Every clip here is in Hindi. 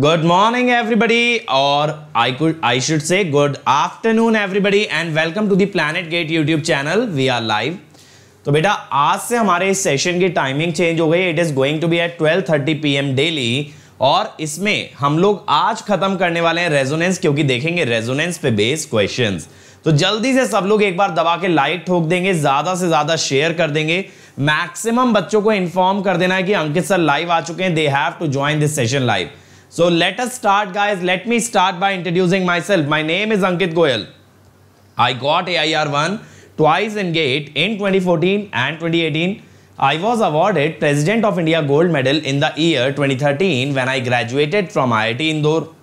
गुड मॉर्निंग एवरीबडी और I could I should say good afternoon everybody and welcome to the Planet GATE YouTube channel we are live तो बेटा आज से हमारे इस सेशन की टाइमिंग चेंज हो गई it is going to be at 12:30 P daily और इसमें हम लोग आज खत्म करने वाले हैं रेजोनेंस क्योंकि देखेंगे रेजोनेंस पे बेस क्वेश्चन तो जल्दी से सब लोग एक बार दबा के लाइक ठोक देंगे ज्यादा से ज्यादा शेयर कर देंगे मैक्सिमम बच्चों को इन्फॉर्म कर देना है कि अंकित सर लाइव आ चुके हैं they have to join this session live So let us start guys. Let me start by introducing myself. My name is Ankit Goyal. I got AIR1 twice in GATE in 2014 and 2018. I was awarded President of India Gold Medal in the year 2013 when I graduated from IIT Indore.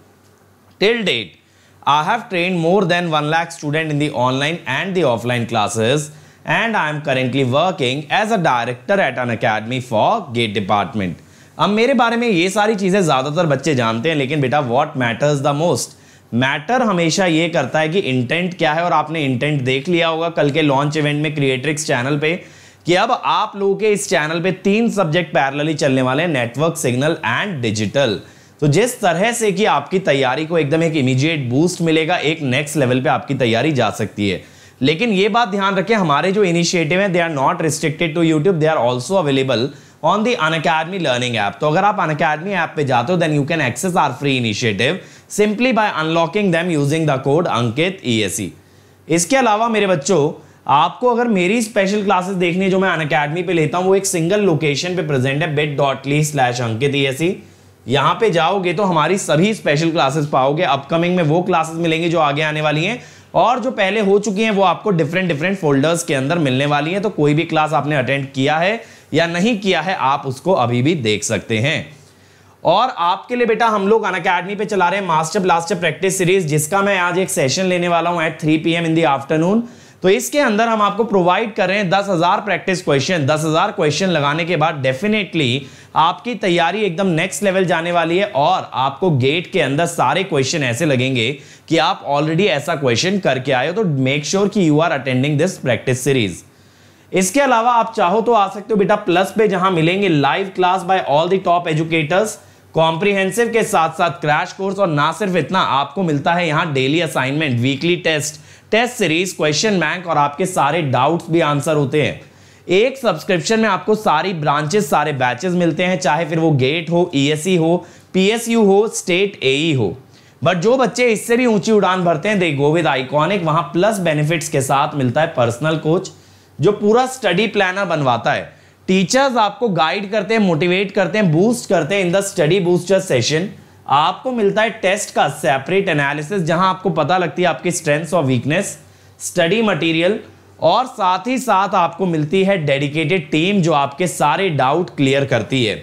Till date, I have trained more than 1 lakh students in the online and the offline classes and I am currently working as a director at an academy for GATE department. अब मेरे बारे में ये सारी चीज़ें ज़्यादातर बच्चे जानते हैं लेकिन बेटा what matters the most matter हमेशा ये करता है कि इंटेंट क्या है और आपने इंटेंट देख लिया होगा कल के लॉन्च इवेंट में क्रिएट्रिक्स चैनल पे कि अब आप लोगों के इस चैनल पे तीन सब्जेक्ट पैरेलली चलने वाले हैं नेटवर्क सिग्नल एंड डिजिटल तो जिस तरह से कि आपकी तैयारी को एकदम एक इमीडिएट बूस्ट मिलेगा एक नेक्स्ट लेवल पे आपकी तैयारी जा सकती है लेकिन ये बात ध्यान रखें हमारे जो इनिशिएटिव हैं they are not restricted to YouTube they are also available on the Unacademy learning app तो अगर आप अन अकेडमी ऐप पे जाते हो then you can access our free initiative simply by unlocking them using the code Ankit E इसके अलावा मेरे बच्चों आपको अगर मेरी स्पेशल क्लासेस देखनी है जो मैं अन अकेडमी पे लेता हूँ वो एक सिंगल लोकेशन पे प्रेजेंट है बेट डॉट ली स्लैश अंकित ई यहाँ पे जाओगे तो हमारी सभी स्पेशल क्लासेस पाओगे अपकमिंग में वो क्लासेस मिलेंगी जो आगे आने वाली हैं और जो पहले हो चुकी हैं वो आपको डिफरेंट डिफरेंट फोल्डर्स के अंदर मिलने वाली हैं तो कोई भी क्लास आपने अटेंड किया है या नहीं किया है आप उसको अभी भी देख सकते हैं और आपके लिए बेटा हम लोग अन अकेडमी पे चला रहे हैं मास्टर ब्लास्टर प्रैक्टिस सीरीज जिसका मैं आज एक सेशन लेने वाला हूं at 3 PM in the afternoon तो इसके अंदर हम आपको प्रोवाइड कर रहे हैं दस हज़ार प्रैक्टिस क्वेश्चन दस हज़ार क्वेश्चन लगाने के बाद डेफिनेटली आपकी तैयारी एकदम नेक्स्ट लेवल जाने वाली है और आपको गेट के अंदर सारे क्वेश्चन ऐसे लगेंगे कि आप ऑलरेडी ऐसा क्वेश्चन करके आए हो तो मेक श्योर की you are attending this practice series इसके अलावा आप चाहो तो आ सकते हो बेटा प्लस पे जहां मिलेंगे live class by all the top educators comprehensive के साथ साथ क्रैश कोर्स और ना सिर्फ इतना आपको मिलता है यहाँ daily assignment weekly test test series question bank और आपके सारे डाउट्स भी आंसर होते हैं एक सब्सक्रिप्शन में आपको सारी ब्रांचेस सारे बैचेस मिलते हैं चाहे फिर वो गेट हो ई e e हो पी हो स्टेट ए e हो बट जो बच्चे इससे भी ऊंची उड़ान भरते हैं दे गो विद आइकॉनिक वहां प्लस बेनिफिट्स के साथ मिलता है पर्सनल कोच जो पूरा स्टडी प्लानर बनवाता है टीचर्स आपको गाइड करते हैं मोटिवेट करते हैं बूस्ट करते हैं in the study booster session आपको मिलता है टेस्ट का सेपरेट एनालिसिस जहां आपको पता लगती है आपकी स्ट्रेंथ्स और वीकनेस स्टडी मटेरियल और साथ ही साथ आपको मिलती है डेडिकेटेड टीम जो आपके सारे डाउट क्लियर करती है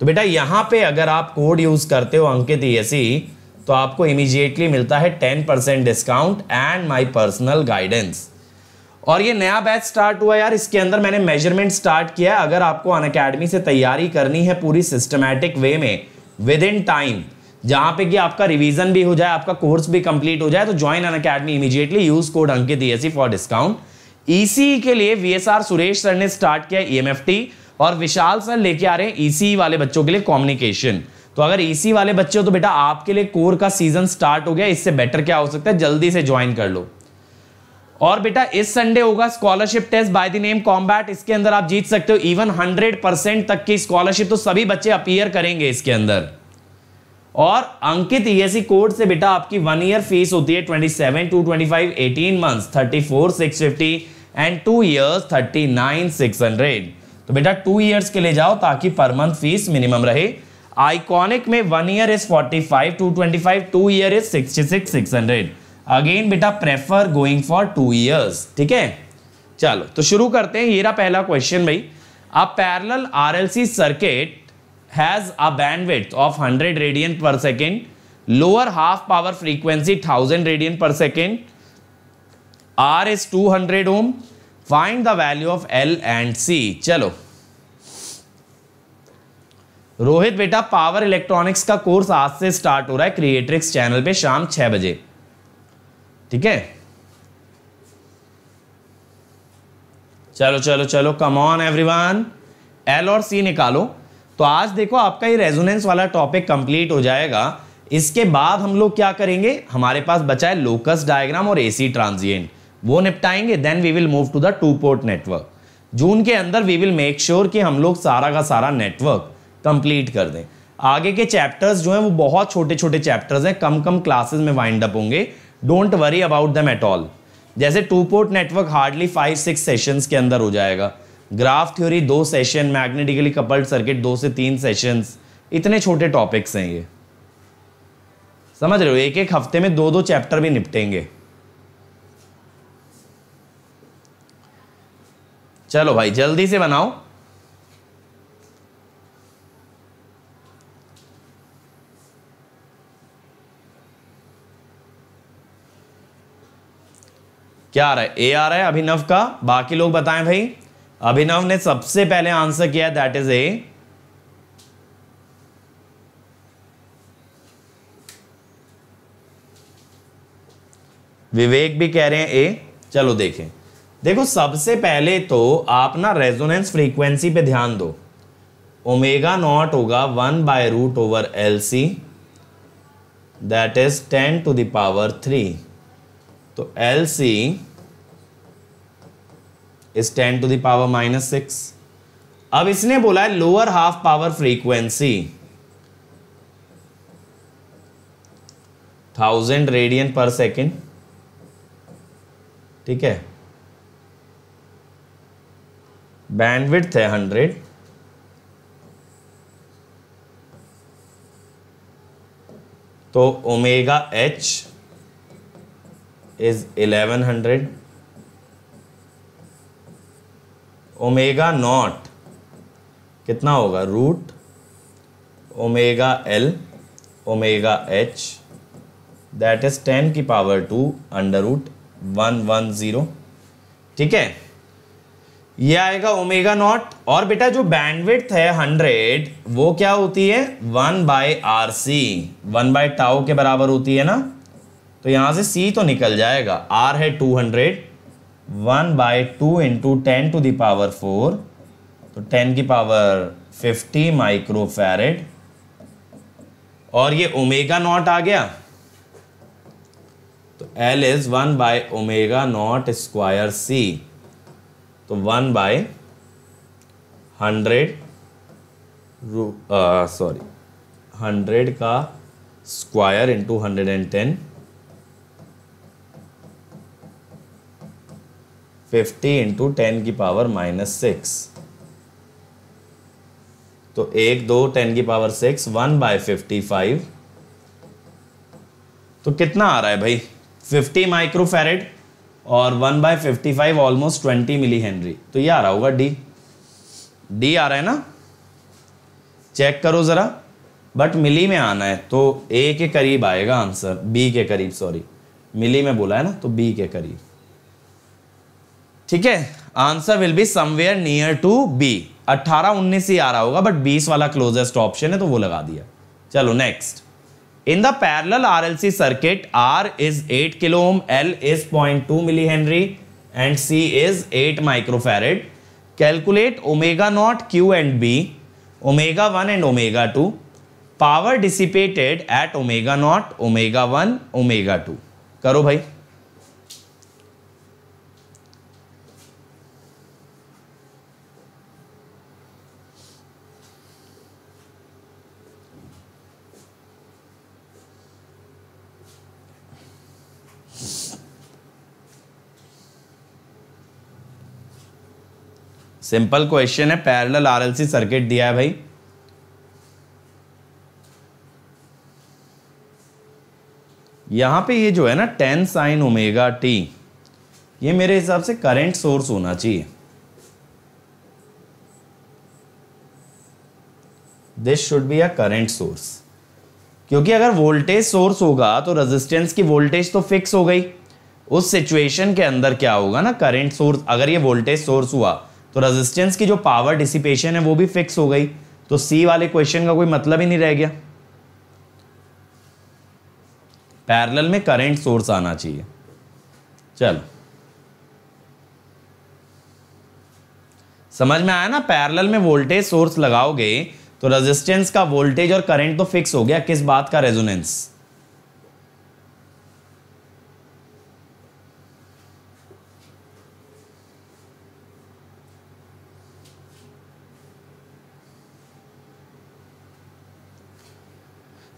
तो बेटा यहाँ पे अगर आप कोड यूज़ करते हो अंकित ई e e, तो आपको इमीजिएटली मिलता है ten percent discount and my personal guidance और ये नया बैच स्टार्ट हुआ यार इसके अंदर मैंने मेजरमेंट स्टार्ट किया अगर आपको अन अकेडमी से तैयारी करनी है पूरी सिस्टमैटिक वे में विद इन टाइम जहाँ पे कि आपका रिवीजन भी हो जाए आपका कोर्स भी कंप्लीट हो जाए तो join Unacademy immediately use code Ankit E for discount EC के लिए वी सुरेश सर ने स्टार्ट किया ई e और विशाल सर लेके आ रहे हैं ईसी e वाले बच्चों के लिए कम्युनिकेशन तो अगर ईसी e वाले बच्चे हो तो बेटा आपके लिए कोर का सीजन स्टार्ट हो गया इससे बेटर क्या हो सकता है जल्दी से ज्वाइन कर लो और बेटा इस संडे होगा scholarship test by the name combat इसके अंदर आप जीत सकते हो इवन हंड्रेड परसेंट तक की स्कॉलरशिप तो सभी बच्चे अपीयर करेंगे इसके अंदर और Ankit ESC e code e से बेटा आपकी वन ईयर फीस होती है twenty seven two twenty five eighteen month thirty four six fifty and two years thirty nine six hundred तो बेटा टू ईयर्स के लिए जाओ ताकि पर मंथ फीस मिनिमम रहे आइकॉनिक में one year is forty five two twenty five two year is sixty six six hundred again बेटा prefer going for to years ठीक है चलो तो शुरू करते हैं ये रहा पहला क्वेश्चन भाई a L C circuit has a bandwidth of 100 radian per second lower half power frequency 1000 radian per second R is 200 ohm find the value of L and C चलो रोहित बेटा पावर इलेक्ट्रॉनिक्स का कोर्स आज से स्टार्ट हो रहा है क्रिएट्रिक्स चैनल पे शाम छह बजे ठीक है चलो चलो चलो कम ऑन एवरीवन एल और सी निकालो तो आज देखो आपका ये रेजोनेंस वाला टॉपिक कंप्लीट हो जाएगा इसके बाद हम लोग क्या करेंगे हमारे पास बचा है लोकस डायग्राम और एसी ट्रांजिएंट वो निपटाएंगे then we will move to the two port network जून के अंदर वी विल मेक श्योर कि हम लोग सारा का सारा नेटवर्क कंप्लीट कर दें आगे के चैप्टर्स जो हैं वो बहुत छोटे छोटे चैप्टर्स हैं कम कम क्लासेस में वाइंड अप होंगे don't worry about them at all जैसे two port network hardly five six sessions के अंदर हो जाएगा ग्राफ थ्योरी दो सेशन मैग्नेटिकली कपल्ड सर्किट दो से तीन सेशंस इतने छोटे टॉपिक्स हैं ये समझ रहे हो एक एक हफ्ते में दो दो चैप्टर भी निपटेंगे चलो भाई जल्दी से बनाओ क्या आ रहा है ए आ रहा है अभिनव का बाकी लोग बताएं भाई अभिनव ने सबसे पहले आंसर किया है दैट इज ए विवेक भी कह रहे हैं ए चलो देखें देखो सबसे पहले तो आप ना रेजोनेंस फ्रीक्वेंसी पे ध्यान दो ओमेगा नॉट होगा one by root over L C that is ten to the power three तो L C is ten to the power minus six अब इसने बोला है lower half power frequency thousand radian per second ठीक है बैंडविड्थ है हंड्रेड तो omega H is 1100 omega not कितना होगा root omega L omega H that is ten की power two under root one one zero ठीक है ये आएगा ओमेगा नॉट और बेटा जो बैंडविड्थ है हंड्रेड वो क्या होती है one by R C one by tau के बराबर होती है ना तो यहाँ से सी तो निकल जाएगा आर है two hundred one by two into ten to the power four तो टेन की पावर फिफ्टी माइक्रो फैरेड और ये ओमेगा नॉट आ गया तो L is one by omega not square C तो one by hundred sorry hundred का square into hundred and ten fifty into ten की पावर माइनस सिक्स तो एक दो टेन की power six one by fifty five तो कितना आ रहा है भाई फिफ्टी माइक्रोफेरेड और one by fifty five almost twenty milli Henry तो ये आ रहा होगा डी डी आ रहा है ना चेक करो ज़रा बट मिली में आना है तो ए के करीब आएगा आंसर बी के करीब सॉरी मिली में बोला है ना तो बी के करीब ठीक है answer will be somewhere near to be 18 19 ही आ रहा होगा बट 20 वाला क्लोजेस्ट ऑप्शन है तो वो लगा दिया चलो next in the parallel R L C circuit R is 8 kilo ohm L is 0.2 milli henry and C is 8 microfarad calculate omega not Q and B omega one and omega two power dissipated at omega not omega one omega two करो भाई सिंपल क्वेश्चन है पैरेलल आरएलसी सर्किट दिया है भाई यहां पे ये जो है ना टेन साइन ओमेगा टी ये मेरे हिसाब से करंट सोर्स होना चाहिए this should be a current source क्योंकि अगर वोल्टेज सोर्स होगा तो रेजिस्टेंस की वोल्टेज तो फिक्स हो गई उस सिचुएशन के अंदर क्या होगा ना करंट सोर्स अगर ये वोल्टेज सोर्स हुआ तो रेजिस्टेंस की जो पावर डिसिपेशन है वो भी फिक्स हो गई तो सी वाले क्वेश्चन का कोई मतलब ही नहीं रह गया पैरेलल में करंट सोर्स आना चाहिए चलो समझ में आया ना पैरेलल में वोल्टेज सोर्स लगाओगे तो रेजिस्टेंस का वोल्टेज और करंट तो फिक्स हो गया किस बात का resonance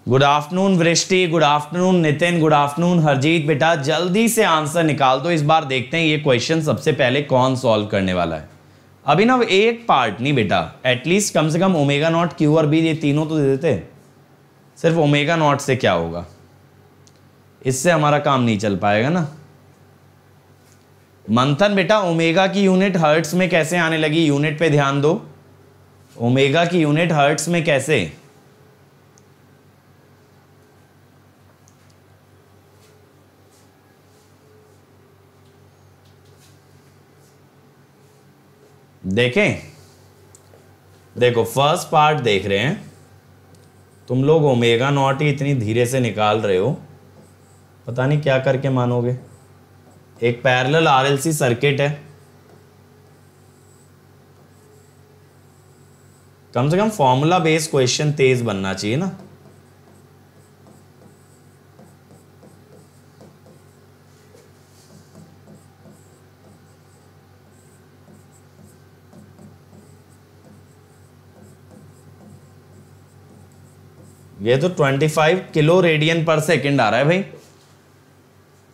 good afternoon Vrishti good afternoon Nitin good afternoon Harjeet बेटा जल्दी से आंसर निकाल दो इस बार देखते हैं ये क्वेश्चन सबसे पहले कौन सॉल्व करने वाला है अभी ना एक पार्ट नहीं बेटा एटलीस्ट कम से कम ओमेगा नॉट क्यू और बी ये तीनों तो दे देते सिर्फ ओमेगा नॉट से क्या होगा इससे हमारा काम नहीं चल पाएगा ना मंथन बेटा ओमेगा की यूनिट हर्ट्स में कैसे आने लगी यूनिट पे ध्यान दो ओमेगा की यूनिट हर्ट्स में कैसे देखें देखो फर्स्ट पार्ट देख रहे हैं तुम लोग ओमेगा नॉट ही इतनी धीरे से निकाल रहे हो पता नहीं क्या करके मानोगे एक पैरेलल आरएलसी सर्किट है कम से कम फॉर्मूला बेस्ड क्वेश्चन तेज बनना चाहिए ना ये तो 25 किलो रेडियन पर सेकंड आ रहा है भाई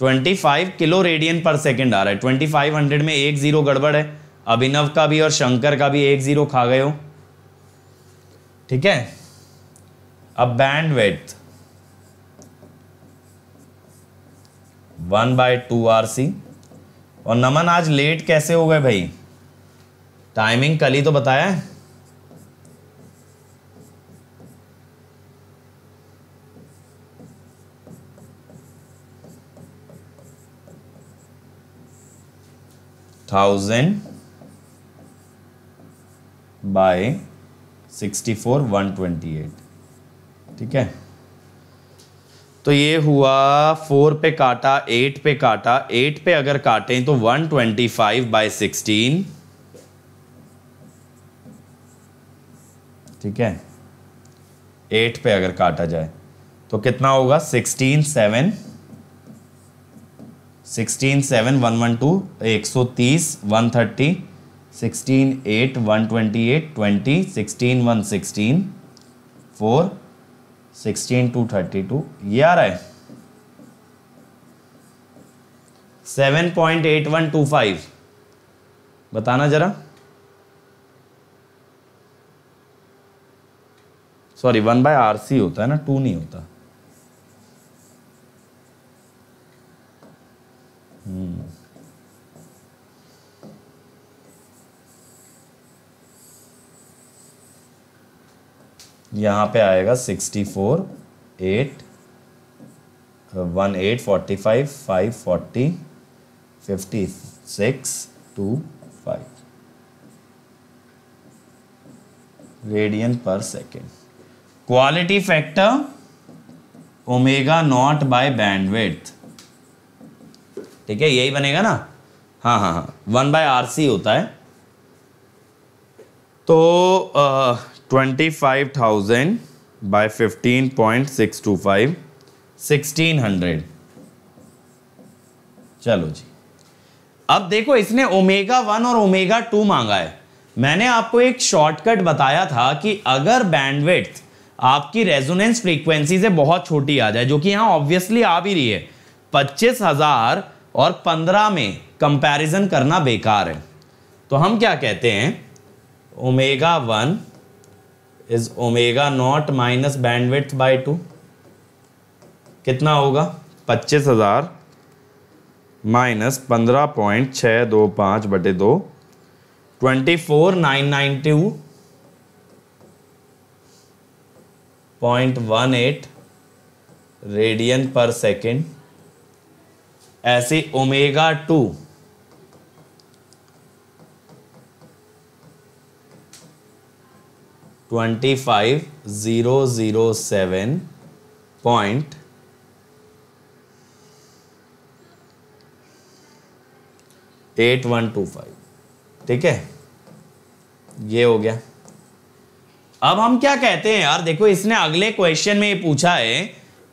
25 किलो रेडियन पर सेकंड आ रहा है 2500 में एक जीरो गड़बड़ है अभिनव का भी और शंकर का भी एक जीरो खा गए हो ठीक है अब bandwidth one by two R C और नमन आज लेट कैसे हो गए भाई टाइमिंग कल ही तो बताया है thousand by sixty four one twenty eight ठीक है तो ये हुआ फोर पे काटा एट पे काटा एट पे अगर काटें तो one twenty five by sixteen ठीक है एट पे अगर काटा जाए तो कितना होगा sixteen seven sixteen seven one one two एक सौ तीस one thirty sixteen eight one twenty eight twenty sixteen one sixteen four sixteen two thirty two ये आ रहा है seven point eight one two five बताना जरा sorry one by R C होता है ना टू नहीं होता हम्म। यहाँ पे आएगा sixty four eight one eight forty five five forty fifty six two five radian per second quality factor omega not by bandwidth ठीक है यही बनेगा ना हाँ हाँ हाँ वन बाय आर सी होता है तो twenty five thousand by fifteen point six two five sixteen hundred चलो जी अब देखो इसने ओमेगा वन और ओमेगा टू मांगा है मैंने आपको एक शॉर्टकट बताया था कि अगर बैंडविड्थ आपकी रेजोनेंस फ्रीक्वेंसी से बहुत छोटी आ जाए जो कि यहाँ ऑब्वियसली आ भी रही है पच्चीस हजार और पंद्रह में कंपैरिजन करना बेकार है तो हम क्या कहते हैं omega one is omega not minus bandwith by two कितना होगा पच्चीस हज़ार माइनस पंद्रह पॉइंट छः दो पाँच बटे दो twenty four nine nine two point one eight radian per second ऐसे omega two twenty five zero zero seven point eight one two five ठीक है ये हो गया अब हम क्या कहते हैं यार देखो इसने अगले क्वेश्चन में ये पूछा है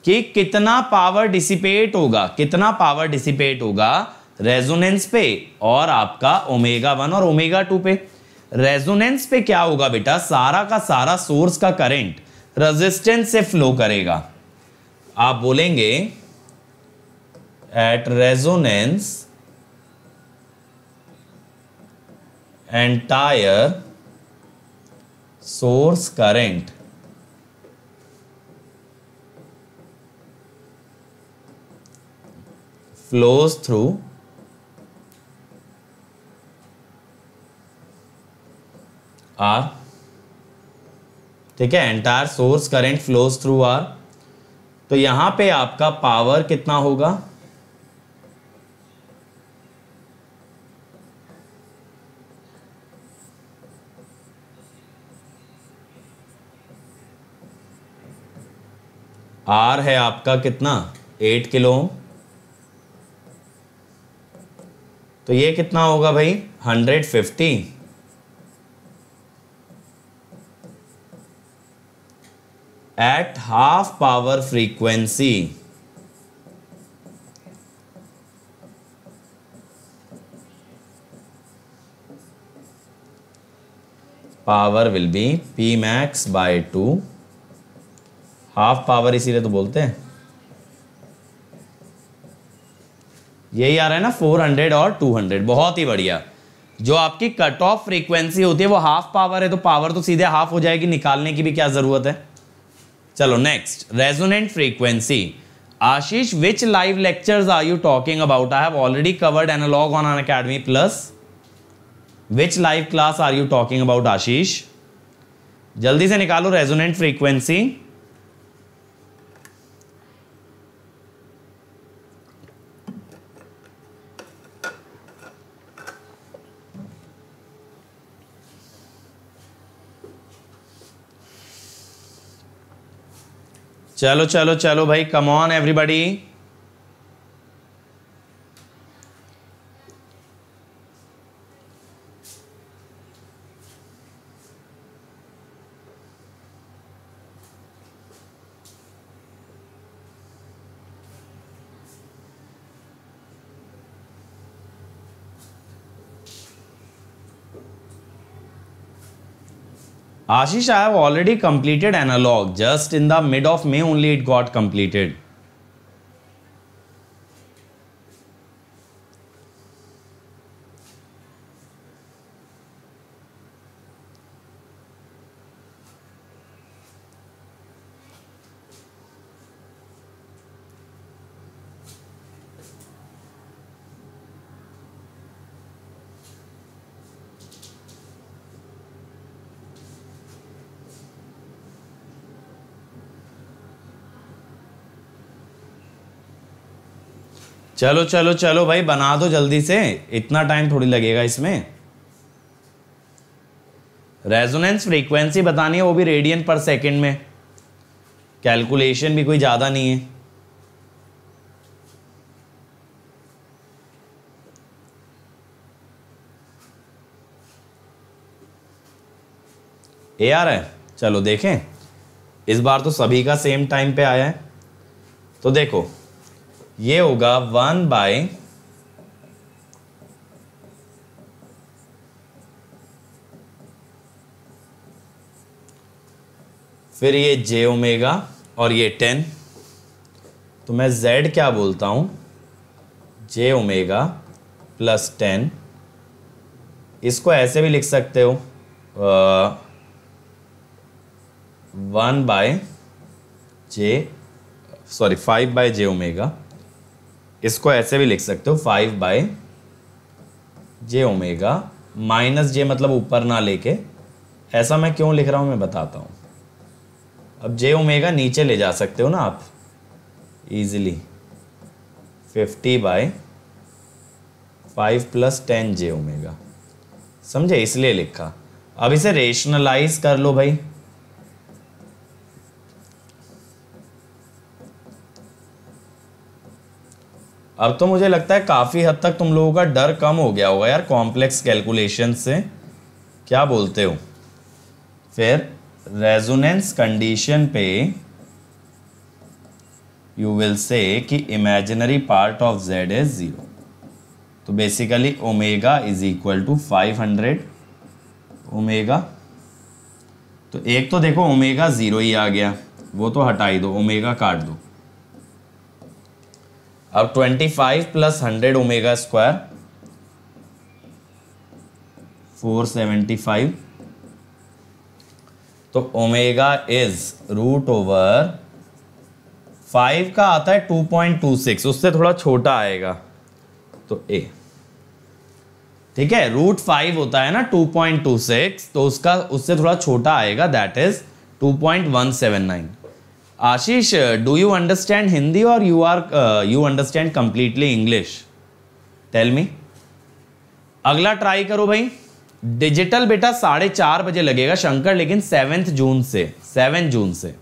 कि कितना पावर डिसिपेट होगा कितना पावर डिसिपेट होगा रेजोनेंस पे और आपका ओमेगा वन और ओमेगा टू पे रेजोनेंस पे क्या होगा बेटा सारा का सारा सोर्स का करंट रेजिस्टेंस से फ्लो करेगा आप बोलेंगे at resonance entire source current flows through R ठीक है entire source current flows through R तो यहां पे आपका पावर कितना होगा आर है आपका कितना एट किलो ओम तो ये कितना होगा भाई 150 at half power frequency power will be P max by two half power इसीलिए तो बोलते हैं यही आ रहा है ना 400 और 200 बहुत ही बढ़िया जो आपकी कट ऑफ फ्रीक्वेंसी होती है वो हाफ पावर है तो पावर तो सीधे हाफ हो जाएगी निकालने की भी क्या जरूरत है चलो next resonant frequency Ashish which live lectures are you talking about I have already covered analog on Unacademy plus which live class are you talking about Ashish जल्दी से निकालो रेजोनेंट फ्रीक्वेंसी चलो चलो चलो भाई come on everybody Ashish, I have already completed analog. Just in the mid of May only it got completed. चलो चलो चलो भाई बना दो जल्दी से इतना टाइम थोड़ी लगेगा इसमें रेजोनेंस फ्रीक्वेंसी बतानी है वो भी रेडियन पर सेकंड में कैलकुलेशन भी कोई ज़्यादा नहीं है ए आर है चलो देखें इस बार तो सभी का सेम टाइम पे आया है तो देखो ये होगा वन बाय फिर ये जे ओमेगा और ये टेन तो मैं जेड क्या बोलता हूं जे ओमेगा प्लस टेन इसको ऐसे भी लिख सकते हो one by J sorry five by J omega इसको ऐसे भी लिख सकते हो five by J omega minus J मतलब ऊपर ना लेके ऐसा मैं क्यों लिख रहा हूँ मैं बताता हूँ अब जे ओमेगा नीचे ले जा सकते हो ना आप easily fifty by five plus ten J omega समझे इसलिए लिखा अब इसे रेशनलाइज कर लो भाई अब तो मुझे लगता है काफ़ी हद तक तुम लोगों का डर कम हो गया होगा यार कॉम्प्लेक्स कैलकुलेशन से क्या बोलते हो फिर रेजोनेंस कंडीशन पे यू विल से कि imaginary part of Z is zero तो basically omega is equal to five hundred omega तो एक तो देखो ओमेगा ज़ीरो ही आ गया वो तो हटाई दो ओमेगा काट दो अब 25 five plus hundred omega square 475 तो omega is root over five का आता है 2.26 उससे थोड़ा छोटा आएगा तो ए ठीक है रूट फाइव होता है ना 2.26 तो उसका उससे थोड़ा छोटा आएगा that is 2.179 Ashish do you understand Hindi और you are you understand completely English tell me अगला ट्राई करो भाई डिजिटल बेटा साढ़े चार बजे लगेगा शंकर लेकिन सेवेंथ जून से सेवेंथ जून से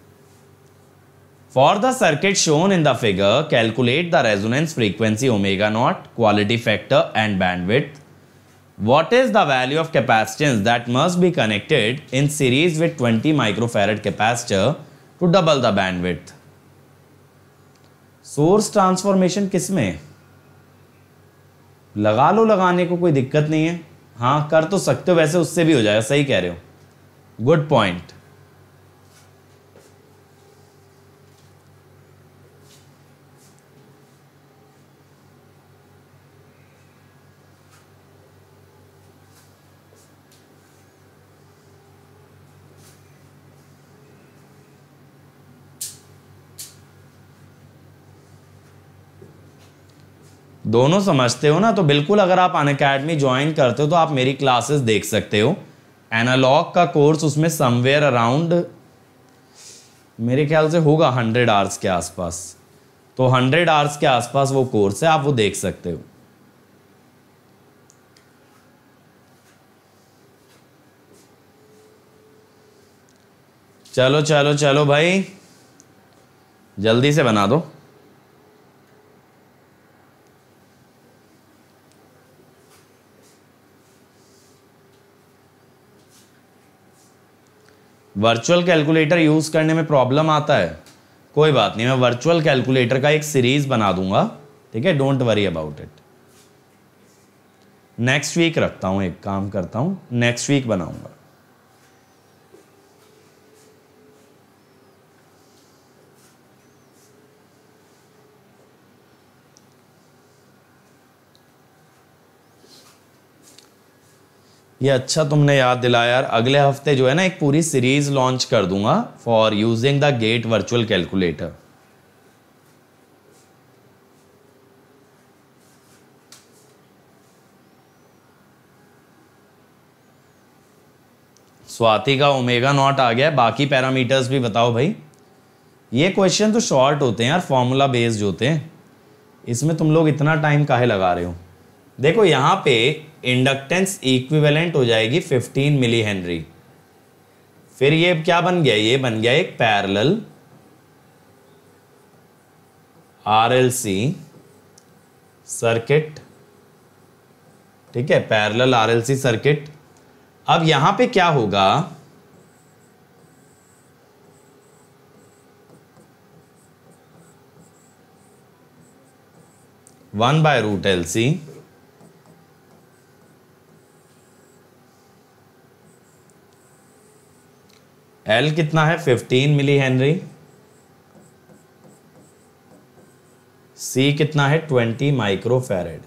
for the circuit shown in the figure calculate the resonance frequency omega naught quality factor and bandwidth what is the value of capacitance that must be connected in series with twenty microfarad capacitor double the bandwidth source transformation किस में लगा लो लगाने को कोई दिक्कत नहीं है हाँ कर तो सकते हो वैसे उससे भी हो जाएगा सही कह रहे हो गुड पॉइंट दोनों समझते हो ना तो बिल्कुल अगर आप अन अकेडमी ज्वाइन करते हो तो आप मेरी क्लासेस देख सकते हो एनालॉग का कोर्स उसमें समवेयर अराउंड मेरे ख्याल से होगा हंड्रेड आवर्स के आसपास तो हंड्रेड आवर्स के आसपास वो कोर्स है आप वो देख सकते हो चलो चलो चलो भाई जल्दी से बना दो वर्चुअल कैलकुलेटर यूज़ करने में प्रॉब्लम आता है कोई बात नहीं मैं वर्चुअल कैलकुलेटर का एक सीरीज बना दूंगा ठीक है don't worry about it next week रखता हूँ एक काम करता हूँ नेक्स्ट वीक बनाऊंगा ये अच्छा तुमने याद दिलाया यार अगले हफ्ते जो है ना एक पूरी सीरीज लॉन्च कर दूंगा for using the gate virtual calculator Swati का ओमेगा नॉट आ गया बाकी पैरामीटर्स भी बताओ भाई ये क्वेश्चन तो शॉर्ट होते हैं यार फॉर्मूला बेस्ड होते हैं इसमें तुम लोग इतना टाइम काहे लगा रहे हो देखो यहाँ पे इंडक्टेंस इक्विवेलेंट हो जाएगी 15 मिली हेनरी फिर ये क्या बन गया ये बन गया एक पैरेलल आरएलसी सर्किट ठीक है पैरेलल आरएलसी सर्किट अब यहां पे क्या होगा one by root L C L कितना है 15 मिली हेनरी सी कितना है 20 माइक्रो फेरेड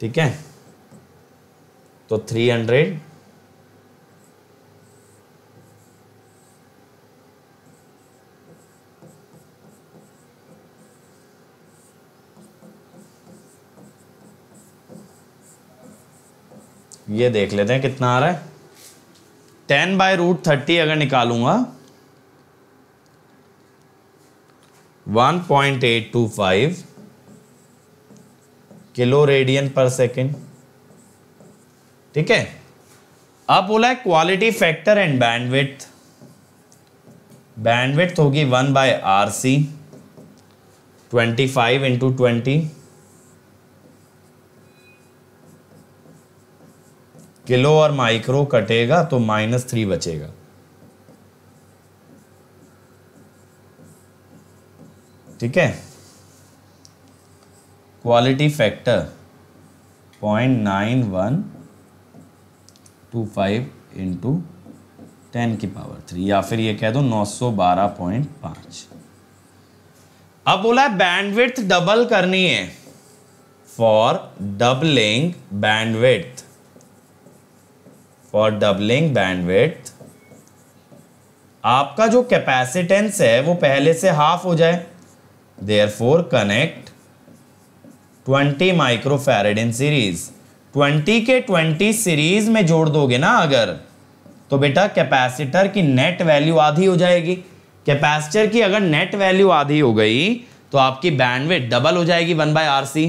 ठीक है तो 300 ये देख लेते हैं कितना आ रहा है टेन बाय रूट थर्टी अगर निकालूंगा one point eight two five kilo radian per second ठीक है अब बोला है quality factor and bandwidth bandwidth होगी one by R C twenty five into twenty kilo और माइक्रो कटेगा तो माइनस थ्री बचेगा ठीक है quality factor point nine one two five into ten की पावर थ्री या फिर ये कह दो नौ सौ बारह पॉइंट पांच अब बोला है बैंडविड्थ डबल करनी है for doubling bandwidth for doubling bandwidth आपका जो कैपेसिटेंस है वो पहले से हाफ हो जाए therefore connect twenty microfarad in series twenty के ट्वेंटी सीरीज में जोड़ दोगे ना अगर तो बेटा कैपेसिटर की नेट वैल्यू आधी हो जाएगी कैपेसिटर की अगर नेट वैल्यू आधी हो गई तो आपकी बैंडविड डबल हो जाएगी वन बाय आर सी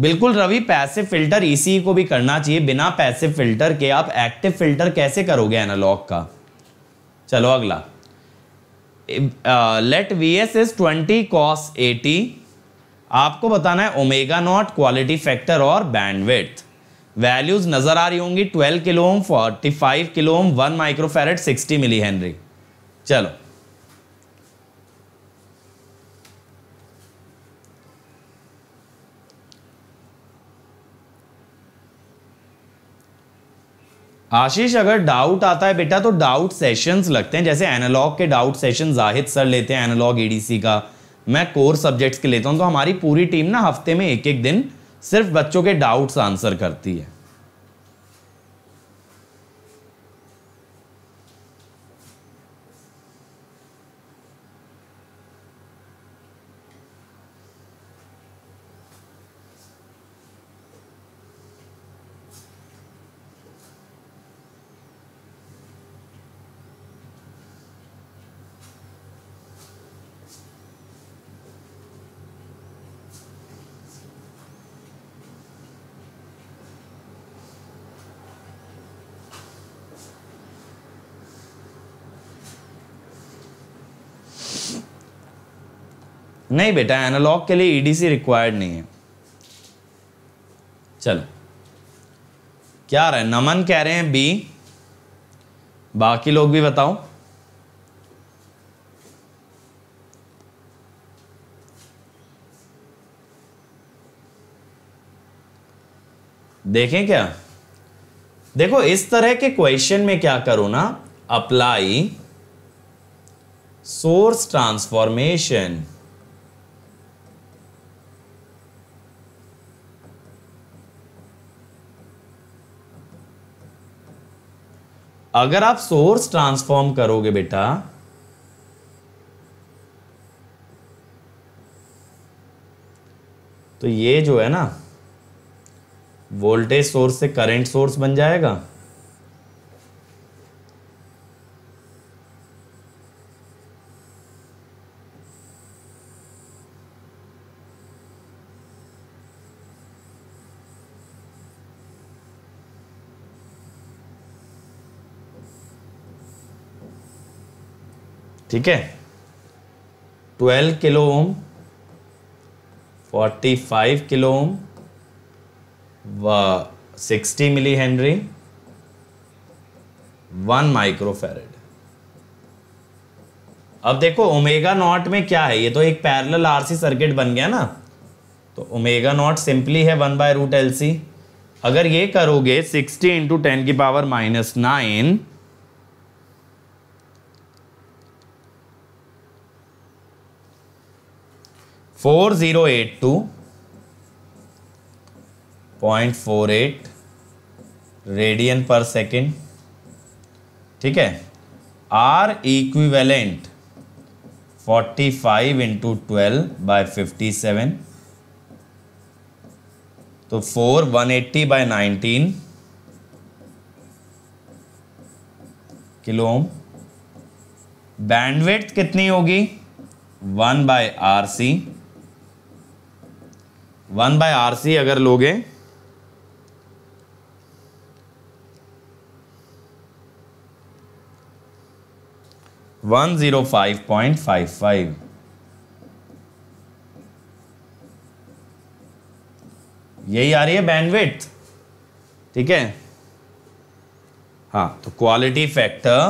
बिल्कुल रवि पैसिव फिल्टर इसी को भी करना चाहिए बिना पैसिव फिल्टर के आप एक्टिव फिल्टर कैसे करोगे एनालॉग का चलो अगला let V S is twenty cos eighty आपको बताना है ओमेगा नॉट क्वालिटी फैक्टर और बैंडविथ वैल्यूज नजर आ रही होंगी 12 kilo ohm 45 kilo ohm 1 microfarad 60 milli henry चलो आशीष अगर डाउट आता है बेटा तो डाउट सेशंस लगते हैं जैसे एनालॉग के डाउट सेशन जाहिद सर लेते हैं एनालॉग ईडीसी का मैं कोर सब्जेक्ट्स के लेता हूँ तो हमारी पूरी टीम ना हफ्ते में एक एक दिन सिर्फ बच्चों के डाउट्स आंसर करती है नहीं बेटा एनालॉग के लिए ईडीसी e रिक्वायर्ड नहीं है चलो क्या आ रहा है नमन कह रहे हैं बी बाकी लोग भी बताओ देखें क्या देखो इस तरह के क्वेश्चन में क्या करो ना अप्लाई सोर्स ट्रांसफॉर्मेशन अगर आप सोर्स ट्रांसफॉर्म करोगे बेटा तो ये जो है ना वोल्टेज सोर्स से करंट सोर्स बन जाएगा ठीक है 12 किलो ओम 45 किलो ओम व 60 मिली हेनरी वन माइक्रोफेरेड अब देखो ओमेगा नॉट में क्या है ये तो एक पैरेलल आरसी सर्किट बन गया ना तो ओमेगा नॉट सिंपली है वन बाय रूट एल अगर ये करोगे सिक्सटी इंटू टेन की power minus nine four zero eight two point four eight radian per second ठीक है R equivalent forty five into twelve by fifty seven तो four one eighty by nineteen kilo bandwidth bandwidth कितनी होगी one by R C one by R C अगर लोगे one zero five point five five यही आ रही है बैंडविड्थ ठीक है हाँ तो quality factor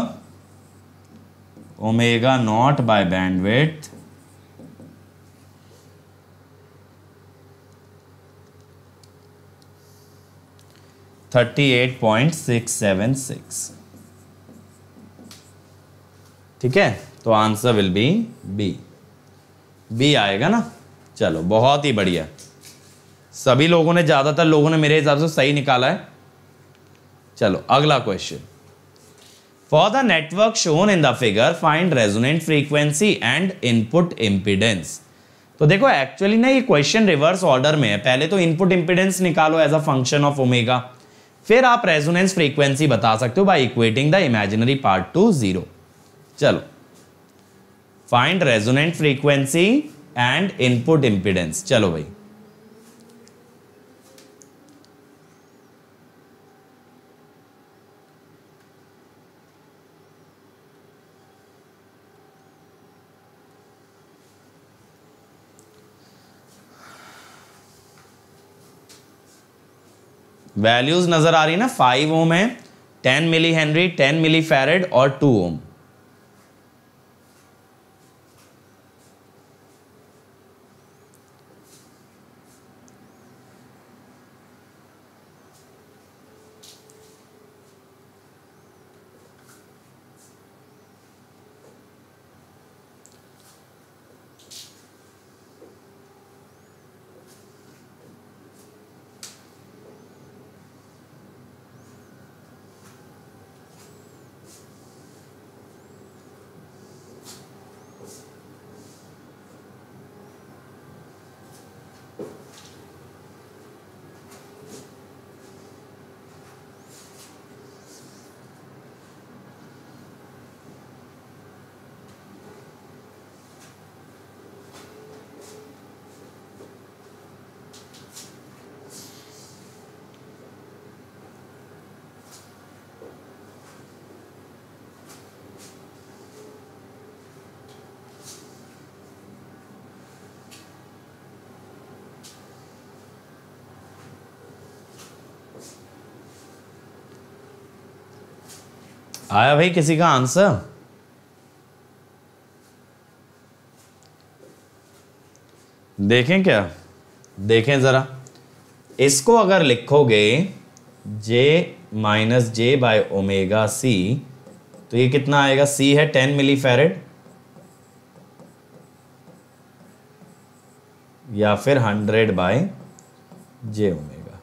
omega not by bandwidth 38.676 ठीक है तो answer will be B B आएगा ना चलो बहुत ही बढ़िया सभी लोगों ने ज़्यादातर लोगों ने मेरे हिसाब से सही निकाला है चलो अगला question for the network shown in the figure find resonant frequency and input impedance तो देखो एक्चुअली ना ये क्वेश्चन रिवर्स ऑर्डर में है पहले तो इनपुट इम्पिडेंस निकालो as a function of omega फिर आप रेजोनेंस फ्रीक्वेंसी बता सकते हो by equating the imaginary part to zero चलो find resonant frequency and input impedance चलो भाई वैल्यूज नजर आ रही ना फाइव ओम है ten milli henry ten milli farad और टू ओम आया भाई किसी का आंसर देखें क्या देखें ज़रा इसको अगर लिखोगे J minus J by omega C तो ये कितना आएगा सी है टेन मिली फेरेड या फिर हंड्रेड बाय जे ओमेगा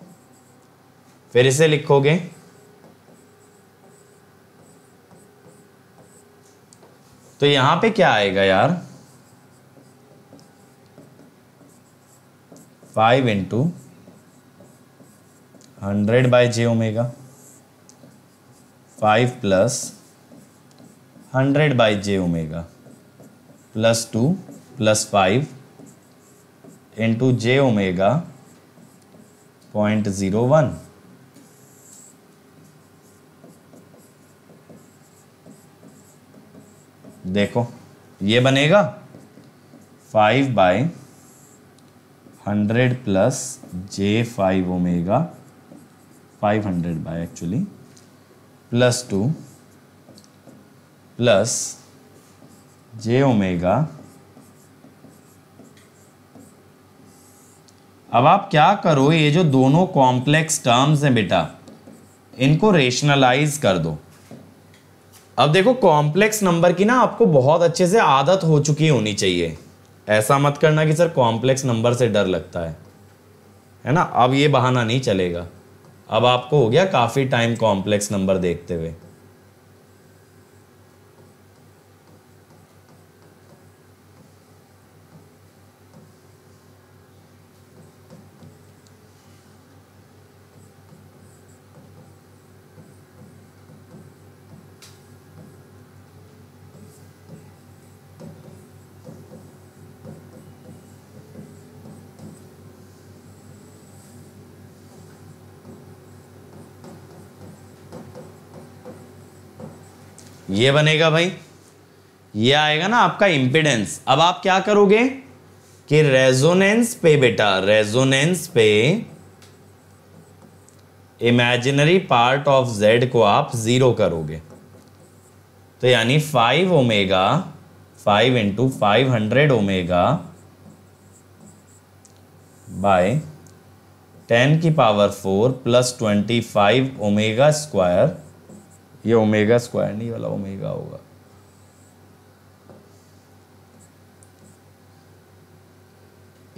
फिर इसे लिखोगे तो यहां पे क्या आएगा यार five into hundred by J omega five plus hundred by J omega plus two plus five into J omega point zero one देखो ये बनेगा five by hundred plus J five omega five hundred by actually plus two plus J omega अब आप क्या करो ये जो दोनों कॉम्प्लेक्स टर्म्स हैं बेटा इनको रेशनलाइज कर दो अब देखो कॉम्प्लेक्स नंबर की ना आपको बहुत अच्छे से आदत हो चुकी होनी चाहिए ऐसा मत करना कि सर कॉम्प्लेक्स नंबर से डर लगता है है ना अब ये बहाना नहीं चलेगा अब आपको हो गया काफ़ी टाइम कॉम्प्लेक्स नंबर देखते हुए ये बनेगा भाई ये आएगा ना आपका इंपिडेंस अब आप क्या करोगे कि रेजोनेंस पे बेटा रेजोनेंस पे इमेजिनरी पार्ट ऑफ जेड को आप जीरो करोगे तो यानी five omega five into five hundred omega by ten की power four plus twenty five omega square ये ओमेगा स्क्वायर नहीं वाला ओमेगा होगा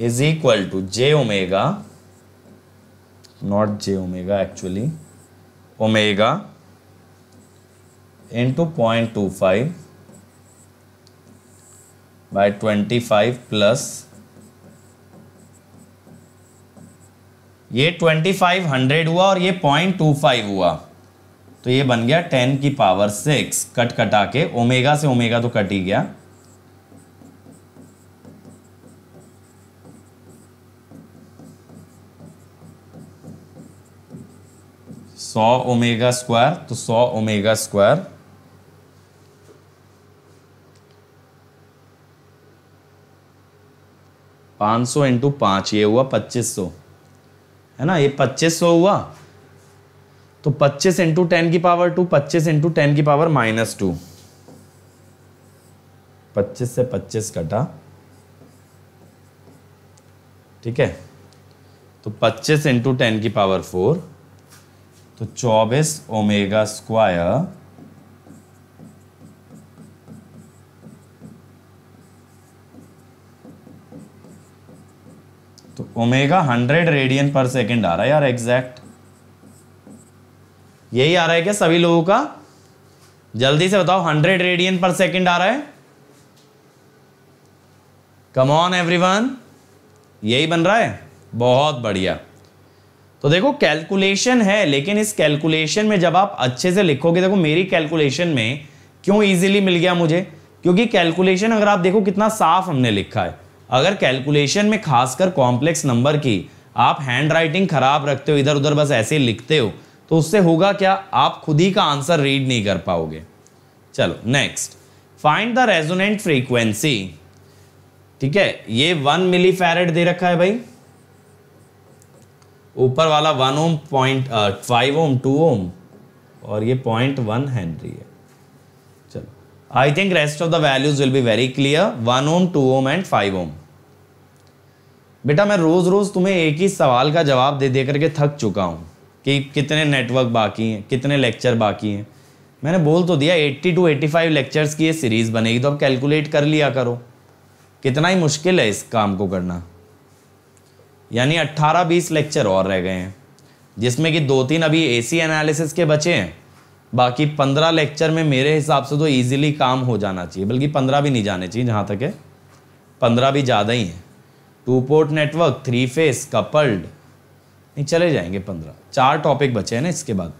is equal to J omega naught J omega actually omega into point two five by twenty five plus ये ट्वेंटी फाइव हंड्रेड हुआ और ये पॉइंट टू फाइव हुआ तो ये बन गया टेन की पावर सिक्स कट कटा के ओमेगा से ओमेगा तो कट ही गया सौ ओमेगा स्क्वायर तो सौ ओमेगा स्क्वायर पांच सौ इंटू पांच ये हुआ पच्चीस सौ है ना ये पच्चीस सौ हुआ तो 25 इंटू टेन की पावर टू पच्चीस इंटू टेन की पावर माइनस टू पच्चीस से पच्चीस कटा ठीक है तो पच्चीस इंटू टेन की पावर फोर तो चौबीस ओमेगा स्क्वायर तो omega hundred radian per second आ रहा है यार एग्जैक्ट यही आ रहा है क्या सभी लोगों का जल्दी से बताओ हंड्रेड रेडियन पर सेकेंड आ रहा है कम ऑन एवरीवन यही बन रहा है बहुत बढ़िया तो देखो कैलकुलेशन है लेकिन इस कैलकुलेशन में जब आप अच्छे से लिखोगे देखो मेरी कैलकुलेशन में क्यों इजीली मिल गया मुझे क्योंकि कैलकुलेशन अगर आप देखो कितना साफ हमने लिखा है अगर कैलकुलेशन में खासकर कॉम्प्लेक्स नंबर की आप हैंड राइटिंग खराब रखते हो इधर उधर बस ऐसे लिखते हो तो उससे होगा क्या आप खुद ही का आंसर रीड नहीं कर पाओगे चलो next find the resonant frequency ठीक है ये वन मिली फैरड दे रखा है भाई ऊपर वाला one ohm point five ohm two ohm और ये पॉइंट वन हेनरी है चलो I think rest of the values will be very clear one ohm two ohm and five ohm बेटा मैं रोज रोज तुम्हें एक ही सवाल का जवाब दे दे करके थक चुका हूं कि कितने नेटवर्क बाकी हैं कितने लेक्चर बाकी हैं मैंने बोल तो दिया 80 टू 85 लेक्चर्स की ये सीरीज़ बनेगी तो आप कैलकुलेट कर लिया करो कितना ही मुश्किल है इस काम को करना यानी 18-20 लेक्चर और रह गए हैं जिसमें कि दो तीन अभी एसी एनालिसिस के बचे हैं बाकी पंद्रह लेक्चर में मेरे हिसाब से तो ईजिली काम हो जाना चाहिए बल्कि पंद्रह भी नहीं जाने चाहिए जहाँ तक है पंद्रह भी ज़्यादा ही हैं two port network three phase coupled नहीं चले जाएंगे पंद्रह चार टॉपिक बचे हैं ना इसके बाद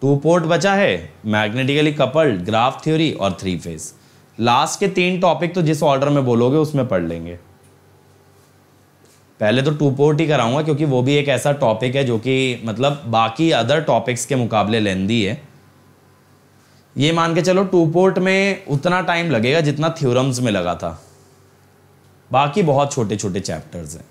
टू पोर्ट बचा है मैग्नेटिकली कपल्ड ग्राफ थ्योरी और थ्री फेज लास्ट के तीन टॉपिक तो जिस ऑर्डर में बोलोगे उसमें पढ़ लेंगे पहले तो टू पोर्ट ही कराऊंगा क्योंकि वो भी एक ऐसा टॉपिक है जो कि मतलब बाकी अदर टॉपिक्स के मुकाबले लेंदी है ये मान के चलो टू पोर्ट में उतना टाइम लगेगा जितना थ्योरम्स में लगा था बाकी बहुत छोटे छोटे चैप्टर्स हैं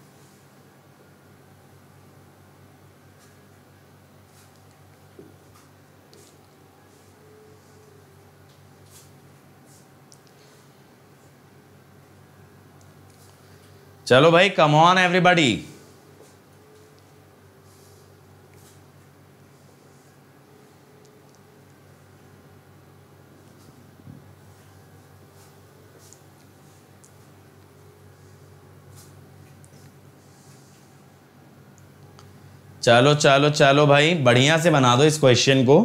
चलो भाई कम ऑन एवरीबॉडी चलो चलो चलो भाई बढ़िया से बना दो इस क्वेश्चन को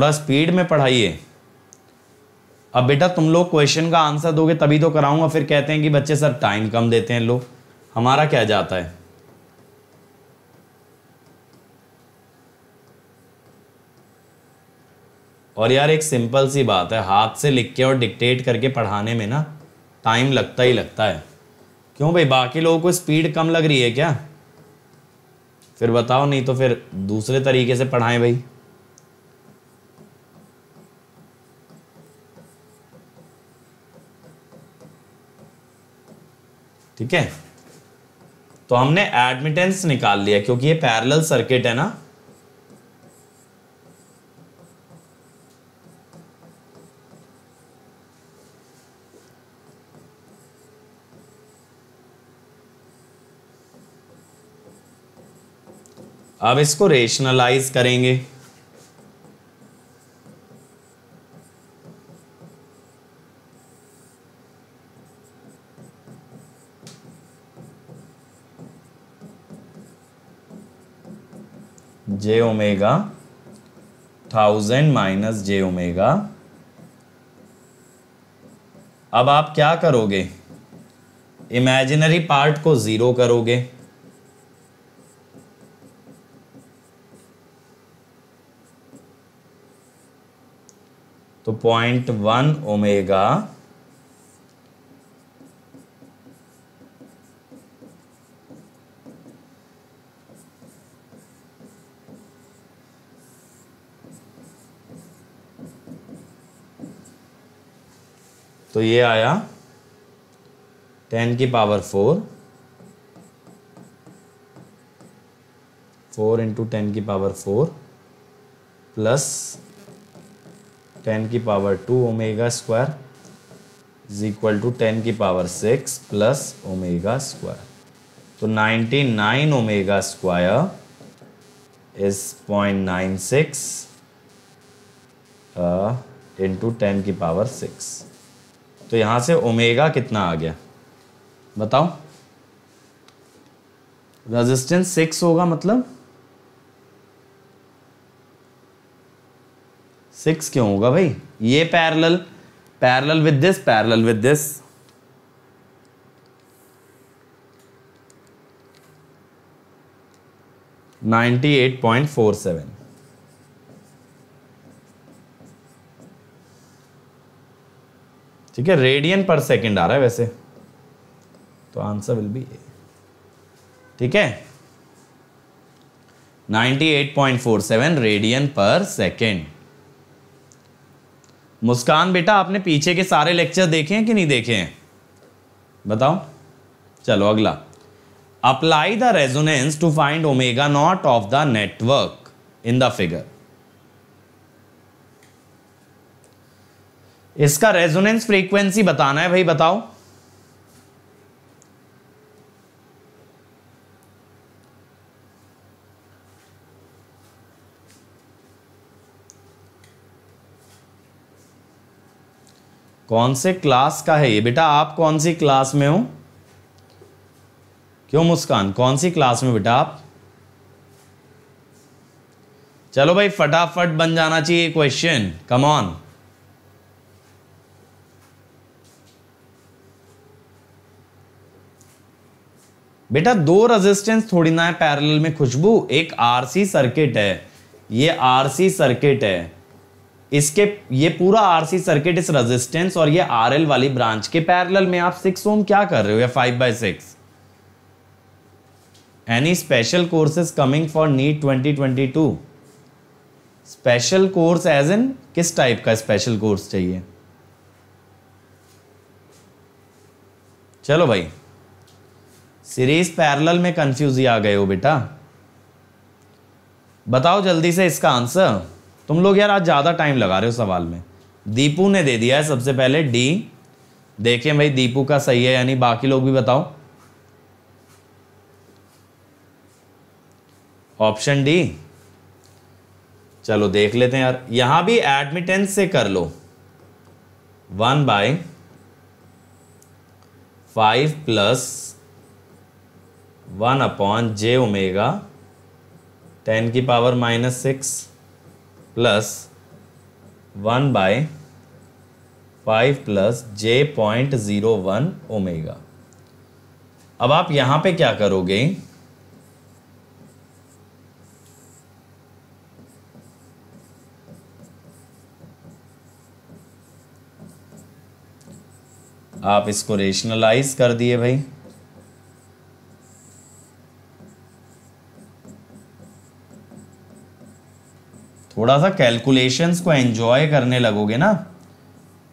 थोड़ा स्पीड में पढ़ाइए अब बेटा तुम लोग क्वेश्चन का आंसर दोगे तभी तो कराऊंगा फिर कहते हैं कि बच्चे सर टाइम कम देते हैं लोग हमारा क्या जाता है और यार एक सिंपल सी बात है हाथ से लिख के और डिक्टेट करके पढ़ाने में ना टाइम लगता ही लगता है क्यों भाई बाकी लोगों को स्पीड कम लग रही है क्या फिर बताओ नहीं तो फिर दूसरे तरीके से पढ़ाएं भाई ठीक है तो हमने एडमिटेंस निकाल लिया क्योंकि ये पैरेलल सर्किट है ना अब इसको रेशनलाइज करेंगे J omega thousand minus J omega अब आप क्या करोगे इमेजिनरी पार्ट को ज़ीरो करोगे तो पॉइंट वन ओमेगा तो ये आया टेन की power four four into ten की पावर फोर प्लस टेन की power two omega square is equal to ten की power six plus omega square तो ninety nine omega square is point nine six into uh, ten की पावर सिक्स तो यहां से ओमेगा कितना आ गया बताओ रेजिस्टेंस सिक्स होगा मतलब सिक्स क्यों होगा भाई ये parallel parallel with this parallel with this ninety eight point four seven ठीक है रेडियन पर सेकंड आ रहा है वैसे तो आंसर विल बी ए ठीक है 98.47 रेडियन पर सेकेंड मुस्कान बेटा आपने पीछे के सारे लेक्चर देखे हैं कि नहीं देखे हैं बताओ चलो अगला apply the resonance to find omega naught of the network in the figure इसका रेजोनेंस फ्रीक्वेंसी बताना है भाई बताओ कौन से क्लास का है ये बेटा आप कौन सी क्लास में हो क्यों मुस्कान कौन सी क्लास में बेटा आप चलो भाई फटाफट बन जाना चाहिए क्वेश्चन कम ऑन बेटा दो रेजिस्टेंस थोड़ी ना है पैरेलल में खुशबू एक आरसी सर्किट है ये आरसी सर्किट है इसके ये पूरा आरसी सर्किट इस रेजिस्टेंस और ये आरएल वाली ब्रांच के पैरेलल में आप सिक्स ओम क्या कर रहे हो या five by six any special is coming for NEET twenty twenty two special course as in किस टाइप का स्पेशल कोर्स चाहिए चलो भाई सीरीज पैरेलल में कंफ्यूज ही आ गए हो बेटा बताओ जल्दी से इसका आंसर तुम लोग यार आज ज़्यादा टाइम लगा रहे हो सवाल में दीपू ने दे दिया है सबसे पहले डी देखें भाई दीपू का सही है यानी बाकी लोग भी बताओ ऑप्शन डी चलो देख लेते हैं यार यहां भी एडमिटेंस से कर लो one by five plus one upon J omega ten की power minus six plus one by five plus J point zero one omega अब आप यहाँ पे क्या करोगे आप इसको रेशनलाइज कर दिए भाई थोड़ा सा कैलकुलेशंस को एंजॉय करने लगोगे ना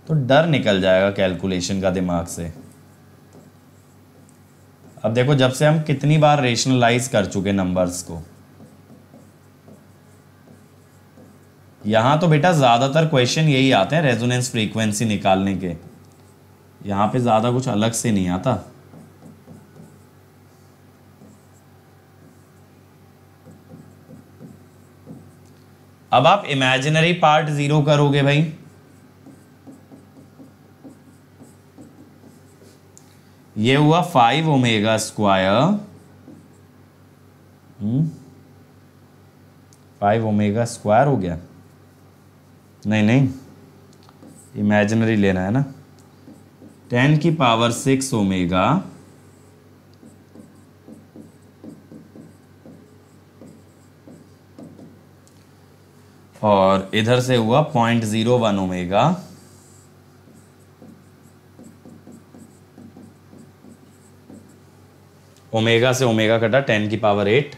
तो डर निकल जाएगा कैलकुलेशन का दिमाग से अब देखो जब से हम कितनी बार रेशनलाइज कर चुके नंबर्स को यहां तो बेटा ज्यादातर क्वेश्चन यही आते हैं रेजोनेंस फ्रीक्वेंसी निकालने के यहां पे ज्यादा कुछ अलग से नहीं आता अब आप इमेजिनरी पार्ट जीरो करोगे भाई ये हुआ five omega square five omega square हो गया नहीं नहीं इमेजिनरी लेना है ना टेन की पावर सिक्स ओमेगा और इधर से हुआ point zero one omega omega से ओमेगा कटा टेन की पावर एट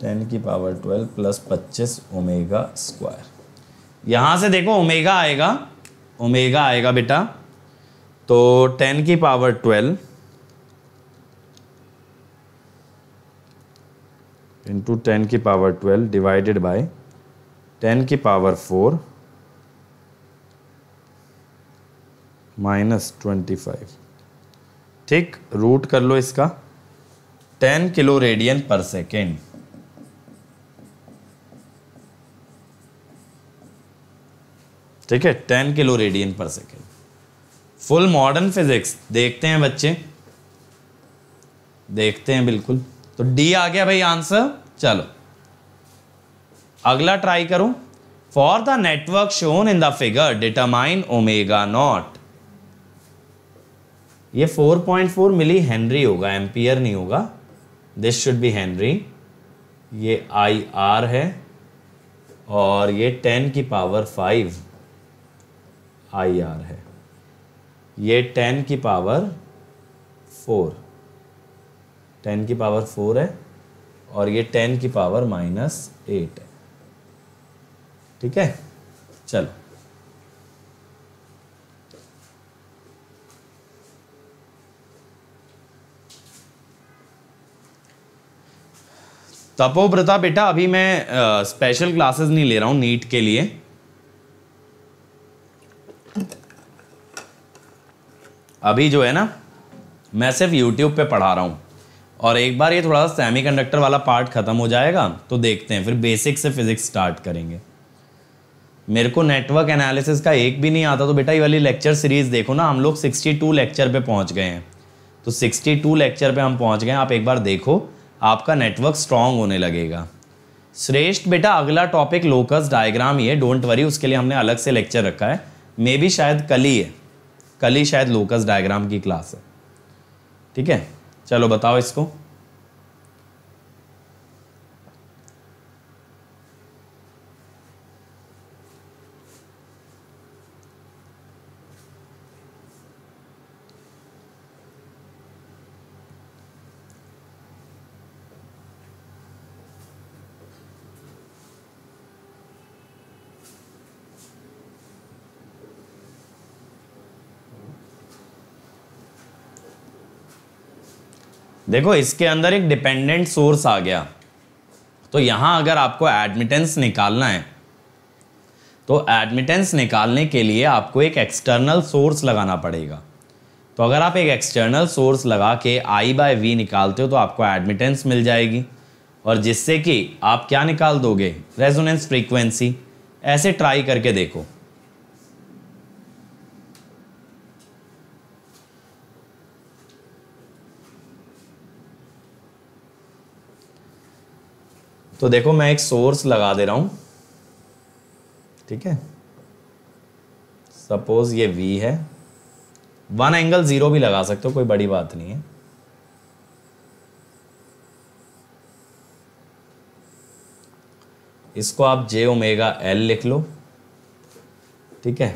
टेन की पावर ट्वेल्व प्लस पच्चीस ओमेगा स्क्वायर यहां से देखो ओमेगा आएगा ओमेगा आएगा बेटा तो टेन की पावर ट्वेल्व इंटू टेन की power twelve divided by ten की power four minus twenty five ठीक रूट कर लो इसका ten kilo radian per second ठीक है ten kilo radian per second full modern physics देखते हैं बच्चे देखते हैं बिल्कुल तो डी आ गया भाई आंसर चलो अगला ट्राई करूं for the network shown in the figure determine omega naught ये 4.4 मिली हेनरी होगा एम्पियर नहीं होगा दिस शुड बी हेनरी ये आई आर है और ये 10 की पावर 5 आई आर है ये टेन की पावर फोर टेन की पावर फोर है और ये टेन की पावर माइनस एट है ठीक है चलो तपोव्रता बेटा अभी मैं स्पेशल क्लासेस नहीं ले रहा हूँ नीट के लिए अभी जो है ना मैं सिर्फ यूट्यूब पे पढ़ा रहा हूँ और एक बार ये थोड़ा सा कंडक्टर वाला पार्ट ख़त्म हो जाएगा तो देखते हैं फिर बेसिक से फिज़िक्स स्टार्ट करेंगे मेरे को नेटवर्क एनालिसिस का एक भी नहीं आता तो बेटा ये वाली लेक्चर सीरीज़ देखो ना हम लोग 62 लेक्चर पे पहुंच गए हैं तो 62 लेक्चर पे हम पहुंच गए आप एक बार देखो आपका नेटवर्क स्ट्रांग होने लगेगा श्रेष्ठ बेटा अगला टॉपिक लोकस डायग्राम ही है डोंट वरी उसके लिए हमने अलग से लेक्चर रखा है मे बी शायद कल ही है कल ही शायद लोकस डायग्राम की क्लास है ठीक है चलो बताओ इसको देखो इसके अंदर एक डिपेंडेंट सोर्स आ गया तो यहाँ अगर आपको एडमिटेंस निकालना है तो एडमिटेंस निकालने के लिए आपको एक एक्सटर्नल सोर्स लगाना पड़ेगा तो अगर आप एक एक्सटर्नल सोर्स लगा के आई बाय वी निकालते हो तो आपको एडमिटेंस मिल जाएगी और जिससे कि आप क्या निकाल दोगे रेजोनेंस फ्रीक्वेंसी ऐसे ट्राई करके देखो तो देखो मैं एक सोर्स लगा दे रहा हूं ठीक है सपोज ये V है वन एंगल ज़ीरो भी लगा सकते हो कोई बड़ी बात नहीं है इसको आप जे ओमेगा एल लिख लो ठीक है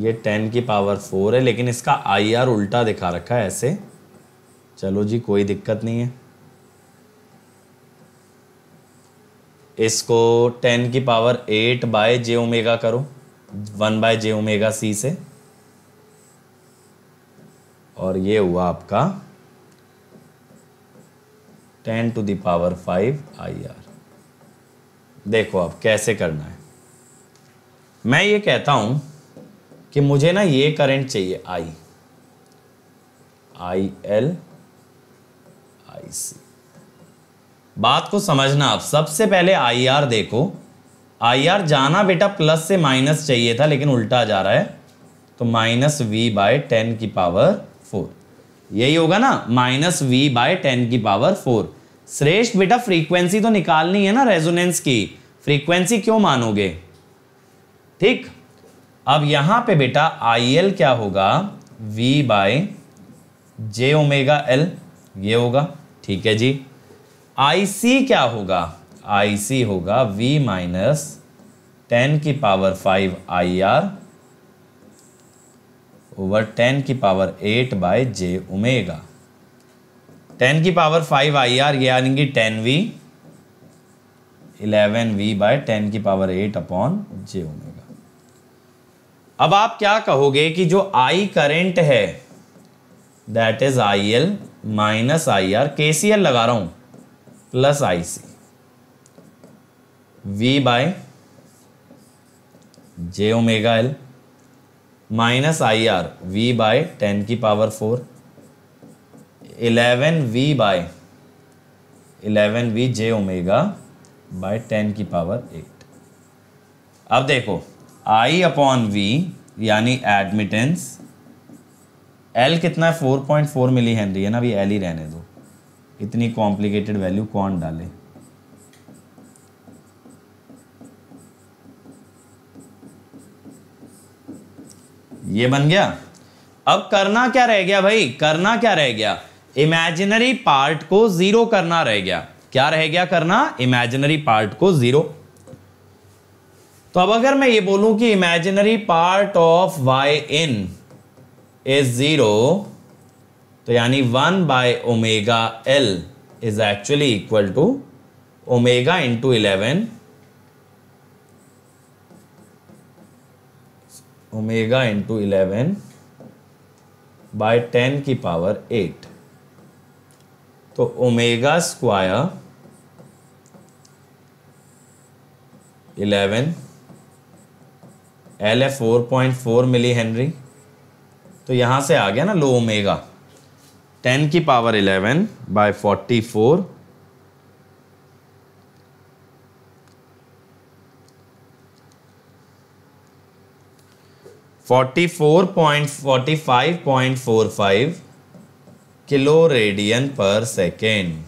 ये टेन की पावर फोर है लेकिन इसका आई आर उल्टा दिखा रखा है ऐसे चलो जी कोई दिक्कत नहीं है इसको टेन की power eight by J omega करो one by J omega C से और ये हुआ आपका ten to the power five I R देखो आप कैसे करना है मैं ये कहता हूं कि मुझे ना ये करंट चाहिए आई आई एल आई सी बात को समझना आप सबसे पहले आई आर देखो आई आर जाना बेटा प्लस से माइनस चाहिए था लेकिन उल्टा जा रहा है तो माइनस वी बाय टेन की पावर फोर यही होगा ना माइनस वी बाय टेन की पावर फोर श्रेष्ठ बेटा फ्रीक्वेंसी तो निकालनी है ना रेजोनेंस की फ्रीक्वेंसी क्यों मानोगे ठीक अब यहां पे बेटा आई एल क्या होगा V by J omega L ये होगा ठीक है जी आई सी क्या होगा आई सी होगा V माइनस टेन की power five I R over ten की power eight by J omega ten की पावर फाइव आई आर ये आएंगी ten V eleven V by ten की power eight upon J omega अब आप क्या कहोगे कि जो आई करेंट है that is I L minus I R के सी एल लगा रहा हूं plus I C V by J omega L minus I R V by ten की power four eleven V by eleven V J omega by ten की पावर एट अब देखो आई अपॉन वी यानी एडमिटेंस एल कितना है four point four millihenry है ना अभी एल ही रहने दो इतनी कॉम्प्लिकेटेड वैल्यू कौन डाले ये बन गया अब करना क्या रह गया भाई करना क्या रह गया इमेजिनरी पार्ट को जीरो करना रह गया क्या रह गया करना इमेजिनरी पार्ट को जीरो तो अब अगर मैं ये बोलूं कि imaginary part of Y in is zero तो यानी one by omega L is actually equal to omega into eleven omega into eleven by ten की पावर एट तो ओमेगा स्क्वायर इलेवन एल है four point four milli henry तो यहाँ से आ गया ना लो ओमेगा टेन की power eleven by forty four forty four point forty five point four five kilo radian per second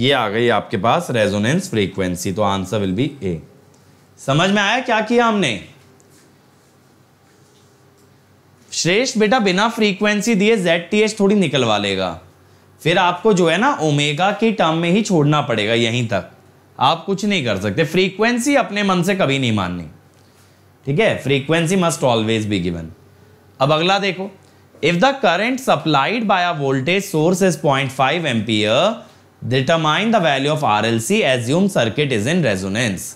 ये आ गई आपके पास रेजोनेंस फ्रीक्वेंसी तो आंसर विल बी ए समझ में आया क्या किया हमने श्रेष्ठ बेटा बिना फ्रीक्वेंसी दिए जेड टी एच थोड़ी निकलवा लेगा फिर आपको जो है ना ओमेगा की टर्म में ही छोड़ना पड़ेगा यहीं तक आप कुछ नहीं कर सकते फ्रीक्वेंसी अपने मन से कभी नहीं माननी ठीक है frequency must always be given अब अगला देखो if the current supplied by a voltage source is point five ampere determine the value of R L C assume circuit is in resonance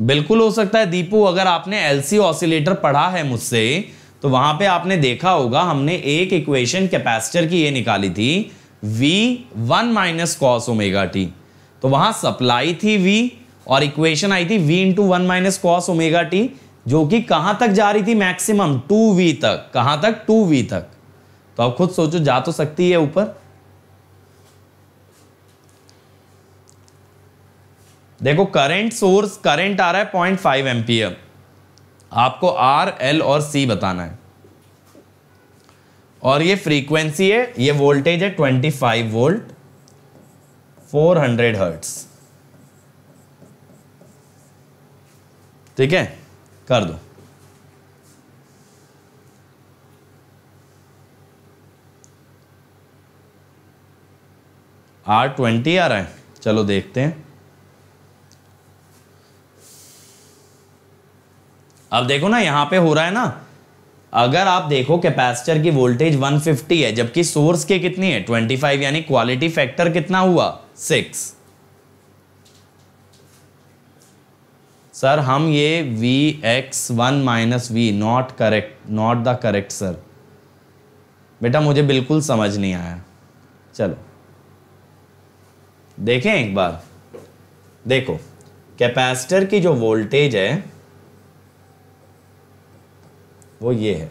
बिल्कुल हो सकता है दीपू अगर आपने एलसी ऑसिलेटर पढ़ा है मुझसे तो वहां पे आपने देखा होगा हमने एक इक्वेशन कैपेसिटर की ये निकाली थी V one minus cos omega T तो वहां सप्लाई थी वी और इक्वेशन आई थी V into one minus cos omega T जो कि कहां तक जा रही थी मैक्सिमम टू वी तक कहां तक टू वी तक तो आप खुद सोचो जा तो सकती है ऊपर देखो करंट सोर्स करंट आ रहा है पॉइंट फाइव एम्पियर आपको आर एल और सी बताना है और ये फ्रीक्वेंसी है ये वोल्टेज है twenty five volt four hundred hertz ठीक है कर दो आर ट्वेंटी आ रहा है चलो देखते हैं अब देखो ना यहाँ पे हो रहा है ना अगर आप देखो कैपेसिटर की वोल्टेज 150 है जबकि सोर्स के कितनी है 25 यानी क्वालिटी फैक्टर कितना हुआ 6 सर हम ये V X one minus V not correct not the correct sir बेटा मुझे बिल्कुल समझ नहीं आया चलो देखें एक बार देखो कैपेसिटर की जो वोल्टेज है वो ये है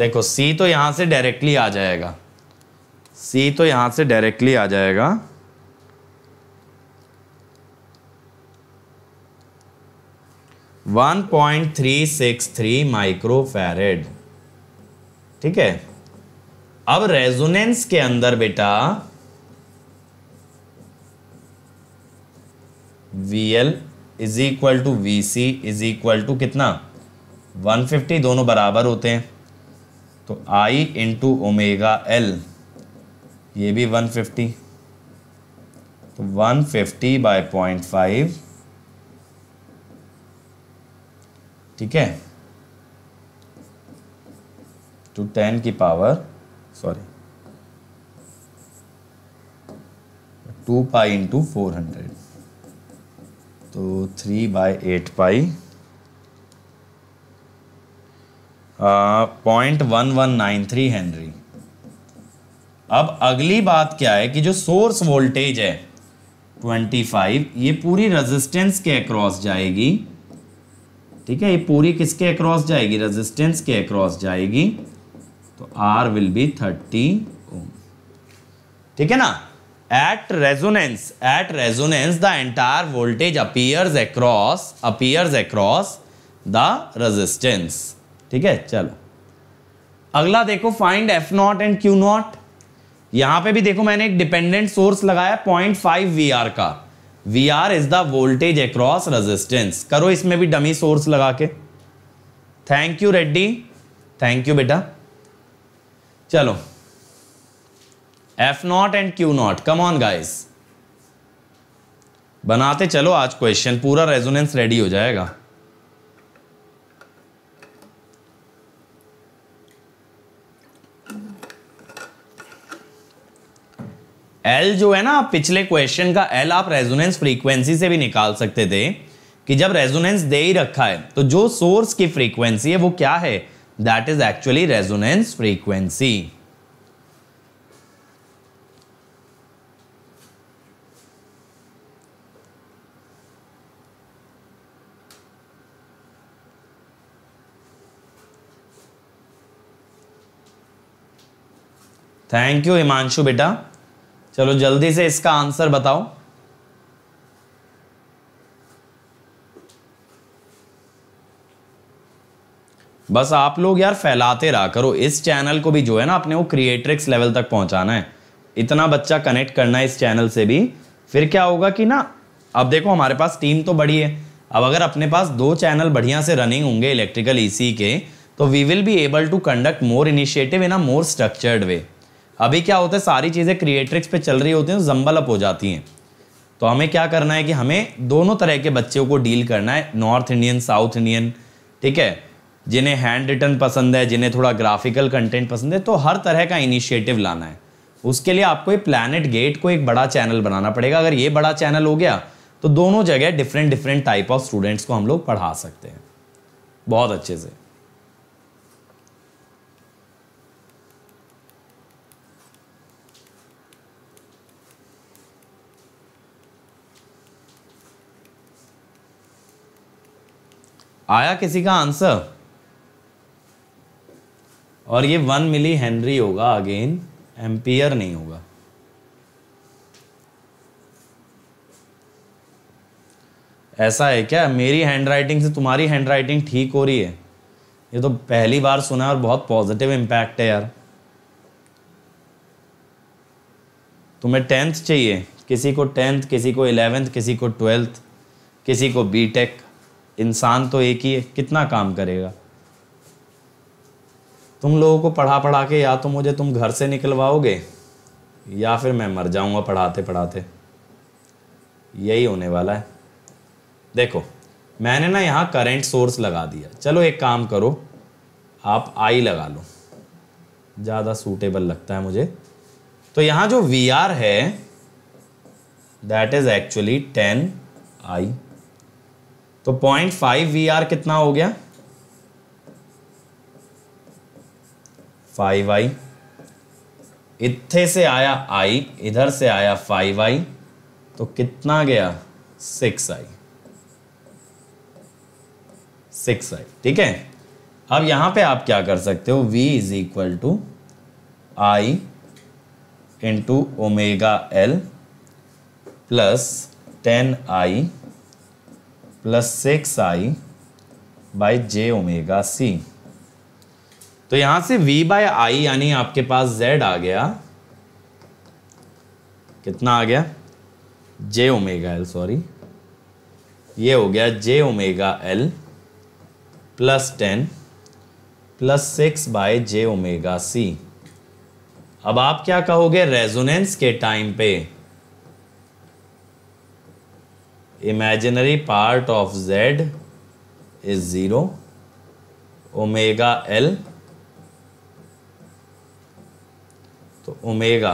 देखो C तो यहां से डायरेक्टली आ जाएगा C तो यहां से डायरेक्टली आ जाएगा 1.363 माइक्रोफेरेड ठीक है अब रेजोनेंस के अंदर बेटा VL is equal to V C is equal to कितना 150 दोनों बराबर होते हैं तो I इंटू ओमेगा एल ये भी 150 तो 150 बाय पॉइंट फाइव ठीक है टू टेन की power sorry two pi into four hundred तो three by eight pi point one one nine three henry अब अगली बात क्या है कि जो सोर्स वोल्टेज है ट्वेंटी फाइव ये पूरी रेजिस्टेंस के अक्रॉस जाएगी ठीक है ये पूरी किसके अक्रॉस जाएगी रेजिस्टेंस के अक्रॉस जाएगी तो R will be thirty ohm ठीक है ना at resonance at resonance the entire voltage appears across appears across the resistance ठीक है चलो अगला देखो find F not and Q not यहां पे भी देखो मैंने एक डिपेंडेंट सोर्स लगाया पॉइंट फाइव वी आर का V R is the voltage across resistance करो इसमें भी डमी सोर्स लगा के thank you Reddy thank you बेटा चलो F not and Q not come on guys बनाते चलो आज क्वेश्चन पूरा रेजोनेंस रेडी हो जाएगा एल जो है ना पिछले क्वेश्चन का एल आप रेजोनेंस फ्रीक्वेंसी से भी निकाल सकते थे कि जब रेजोनेंस दे ही रखा है तो जो सोर्स की फ्रीक्वेंसी है वो क्या है that is actually resonance frequency thank you Himanshu बेटा चलो जल्दी से इसका आंसर बताओ बस आप लोग यार फैलाते रहा करो इस चैनल को भी जो है ना अपने वो क्रिएटरिक्स लेवल तक पहुंचाना है इतना बच्चा कनेक्ट करना है इस चैनल से भी फिर क्या होगा कि ना अब देखो हमारे पास टीम तो बड़ी है अब अगर अपने पास दो चैनल बढ़िया से रनिंग होंगे इलेक्ट्रिकल ईसी e के तो we will be able to conduct more initiative in a more structured way अभी क्या होता है सारी चीज़ें क्रिएट्रिक्स पे चल रही होती हैं जम्बल अप हो जाती हैं तो हमें क्या करना है कि हमें दोनों तरह के बच्चों को डील करना है नॉर्थ इंडियन साउथ इंडियन ठीक है जिन्हें हैंड रिटर्न पसंद है जिन्हें थोड़ा ग्राफिकल कंटेंट पसंद है तो हर तरह का इनिशिएटिव लाना है उसके लिए आपको एक प्लानट गेट को एक बड़ा चैनल बनाना पड़ेगा अगर ये बड़ा चैनल हो गया तो दोनों जगह different different type of students को हम लोग पढ़ा सकते हैं बहुत अच्छे से आया किसी का आंसर और ये वन मिली हेनरी होगा अगेन एम्पियर नहीं होगा ऐसा है क्या मेरी हैंडराइटिंग से तुम्हारी हैंडराइटिंग ठीक हो रही है ये तो पहली बार सुना और बहुत पॉजिटिव इम्पैक्ट है यार तुम्हें टेंथ चाहिए किसी को टेंथ किसी को इलेवेंथ किसी को ट्वेल्थ किसी को बीटेक इंसान तो एक ही है कितना काम करेगा तुम लोगों को पढ़ा पढ़ा के या तो मुझे तुम घर से निकलवाओगे या फिर मैं मर जाऊंगा पढ़ाते पढ़ाते यही होने वाला है देखो मैंने ना यहाँ करेंट सोर्स लगा दिया चलो एक काम करो आप आई लगा लो ज़्यादा सूटेबल लगता है मुझे तो यहाँ जो वी आर है that is actually ten I तो पॉइंट फाइव वी आर कितना हो गया फाइव आई इथे से आया आई इधर से आया फाइव आई तो कितना गया सिक्स आई सिक्स आई ठीक है अब यहां पे आप क्या कर सकते हो v is equal to I into omega L plus ten I plus six I by J omega C तो यहाँ से वी बाय आई यानी आपके पास जेड आ गया कितना आ गया जे ओमेगा एल सॉरी ये हो गया J omega L plus ten plus six by J omega C अब आप क्या कहोगे रेजोनेंस के टाइम पे imaginary part of z is zero omega L तो omega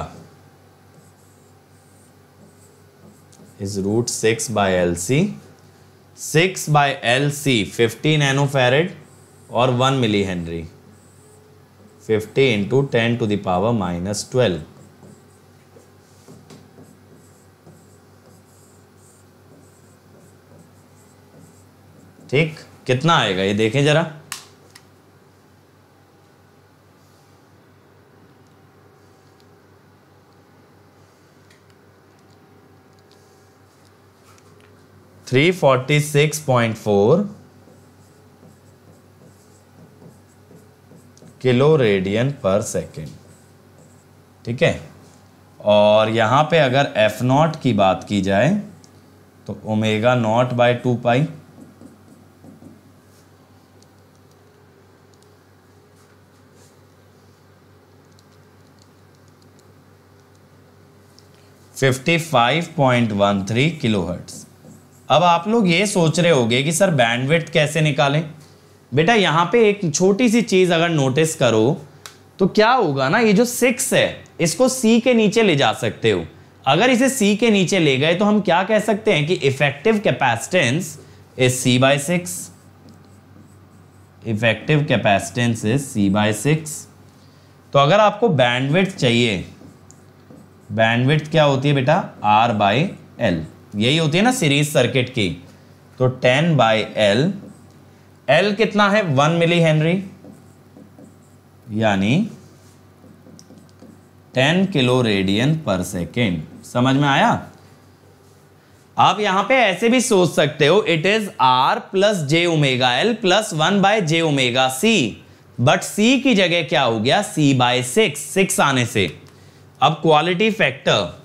is root six by L C six by L C fifty nano farad और one millihenry fifty into ten to the power minus twelve ठीक कितना आएगा ये देखें ज़रा three forty six point four kilo radian per second ठीक है और यहां पे अगर एफ नॉट की बात की जाए तो omega not by two pi 55.13 kilohertz अब आप लोग ये सोच रहे होंगे कि सर बैंडविड्थ कैसे निकालें बेटा यहाँ पे एक छोटी सी चीज़ अगर नोटिस करो तो क्या होगा ना ये जो सिक्स है इसको सी के नीचे ले जा सकते हो अगर इसे सी के नीचे ले गए तो हम क्या कह सकते हैं कि effective capacitance is C by six effective capacitance is C by six तो अगर आपको बैंडविड्थ चाहिए बैंडविड्थ क्या होती है बेटा आर बाई एल यही होती है ना सीरीज सर्किट की तो टेन बाई एल एल कितना है वन मिली हेनरी यानी ten kilo radian per second समझ में आया आप यहां पे ऐसे भी सोच सकते हो it is R plus J omega L plus one by J omega C but C की जगह क्या हो गया सी बाय सिक्स सिक्स आने से अब quality factor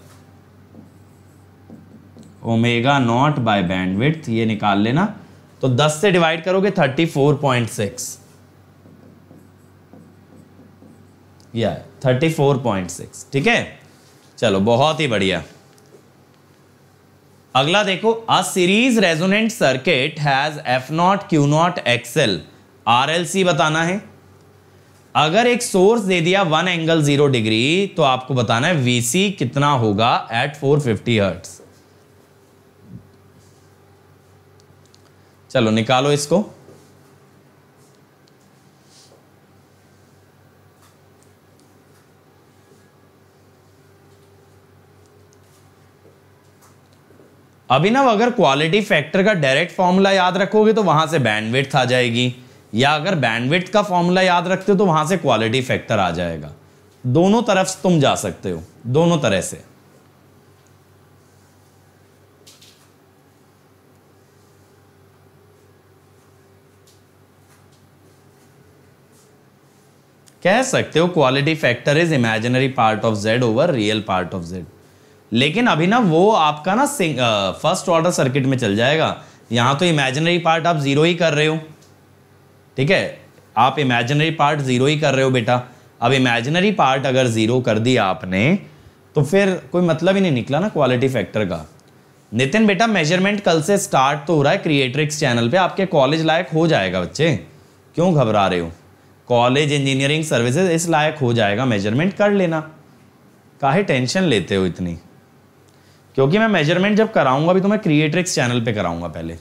omega not by bandwidth ये निकाल लेना तो 10 से डिवाइड करोगे 34.6 या 34.6 ठीक है चलो बहुत ही बढ़िया अगला देखो a series resonant circuit has F not Q not XL RLC बताना है अगर एक सोर्स दे दिया वन एंगल जीरो डिग्री तो आपको बताना है वीसी कितना होगा एट 450 फिफ्टी हर्ट्स चलो निकालो इसको अभिनव अगर क्वालिटी फैक्टर का डायरेक्ट फॉर्मूला याद रखोगे तो वहां से बैंडविड्थ आ जाएगी या अगर बैंडविथ का फॉर्मूला याद रखते हो तो वहां से क्वालिटी फैक्टर आ जाएगा दोनों तरफ तुम जा सकते हो दोनों तरह से कह सकते हो quality factor is imaginary part of Z over real part of Z लेकिन अभी ना वो आपका ना फर्स्ट ऑर्डर सर्किट में चल जाएगा यहां तो इमेजिनरी पार्ट आप जीरो ही कर रहे हो ठीक है आप इमेजनरी पार्ट ज़ीरो ही कर रहे हो बेटा अब इमेजनरी पार्ट अगर ज़ीरो कर दिया आपने तो फिर कोई मतलब ही नहीं निकला ना क्वालिटी फैक्टर का नितिन बेटा मेजरमेंट कल से स्टार्ट तो हो रहा है क्रिएट्रिक्स चैनल पे आपके कॉलेज लायक हो जाएगा बच्चे क्यों घबरा रहे हो कॉलेज इंजीनियरिंग सर्विसेज इस लायक हो जाएगा मेजरमेंट कर लेना काहे टेंशन लेते हो इतनी क्योंकि मैं मेजरमेंट जब कराऊंगा भी तो मैं क्रिएट्रिक्स चैनल पे कराऊंगा पहले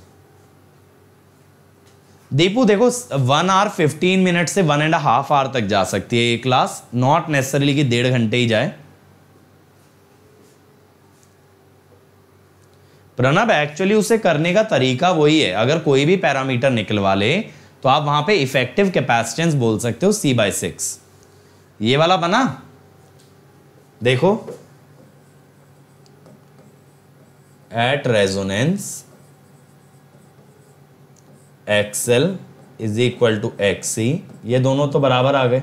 दीपू देखो वन आवर फिफ्टीन मिनट से वन एंड हाफ आवर तक जा सकती है ये क्लास नॉट नेसेसरली कि डेढ़ घंटे ही जाए प्रणब एक्चुअली उसे करने का तरीका वही है अगर कोई भी पैरामीटर निकलवा ले तो आप वहां पे इफेक्टिव कैपेसिटेंस बोल सकते हो सी बाय सिक्स ये वाला बना देखो at resonance X L is equal to X C ये दोनों तो बराबर आ गए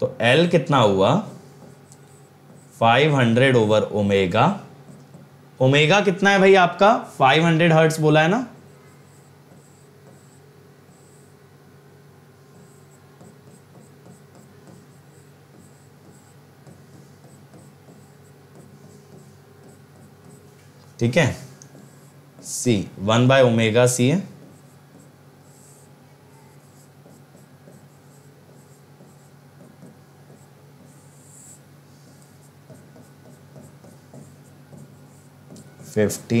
तो एल कितना हुआ 500 ओवर ओमेगा ओमेगा कितना है भाई आपका 500 हंड्रेड हर्ट्स बोला है ना ठीक है C one by omega C है फिफ्टी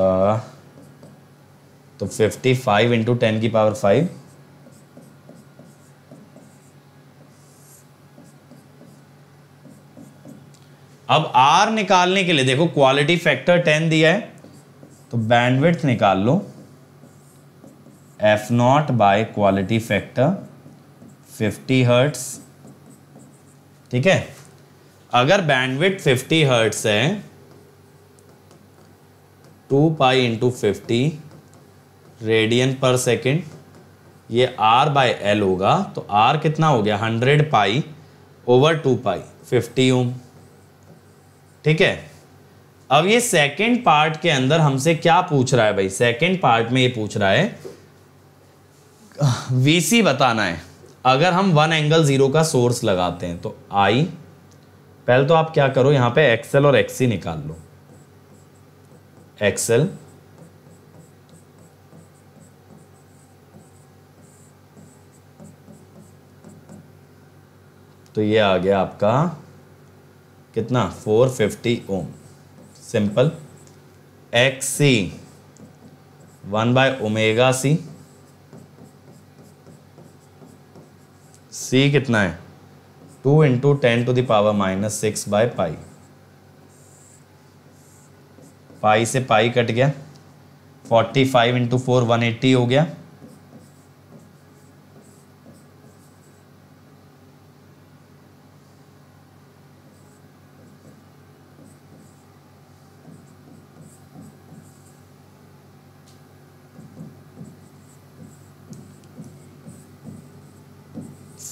uh, तो फिफ्टी फाइव इंटू टेन की पावर फाइव अब आर निकालने के लिए देखो क्वालिटी फैक्टर टेन दिया है तो बैंडविड्थ निकाल लो F not by quality factor fifty hertz ठीक है अगर बैंडविड्थ फिफ्टी हर्ट्स है two pi into fifty radian per second ये आर बाय एल होगा तो आर कितना हो गया hundred pi over two pi fifty ohm ठीक है अब ये सेकेंड पार्ट के अंदर हमसे क्या पूछ रहा है भाई सेकेंड पार्ट में ये पूछ रहा है वीसी बताना है अगर हम वन एंगल ज़ीरो का सोर्स लगाते हैं तो आई पहले तो आप क्या करो यहाँ पे एक्सेल और एक्सी निकाल लो एक्सेल तो ये आ गया आपका कितना 450 fifty ohm simple X C one by omega C C कितना है two into ten to the power minus six by pi pi से पाई कट गया forty five into four one हो गया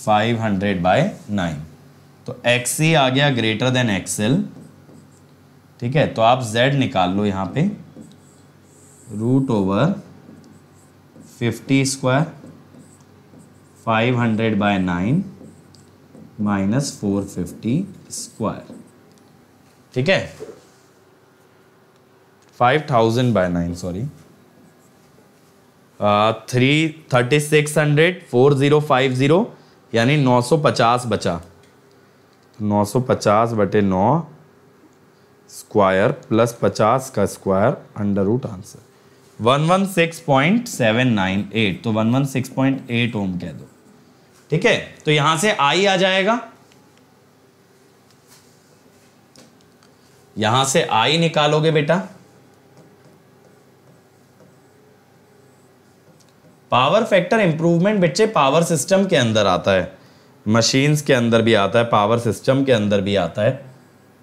फाइव हंड्रेड बाय नाइन तो एक्स ही आ गया ग्रेटर देन एक्सएल ठीक है तो आप z निकाल लो यहाँ पे root over fifty square five hundred by nine minus four fifty square ठीक है five thousand by nine sorry three thirty six hundred four zero five zero यानी नौ सौ पचास बचा नौ सौ पचास बटे नौ स्क्वायर प्लस पचास का square under root answer one one six point seven nine eight तो one one six point eight ohm कह दो ठीक है तो यहां से आई आ जाएगा यहां से आई निकालोगे बेटा पावर फैक्टर इंप्रूवमेंट बच्चे पावर सिस्टम के अंदर आता है मशीन्स के अंदर भी आता है पावर सिस्टम के अंदर भी आता है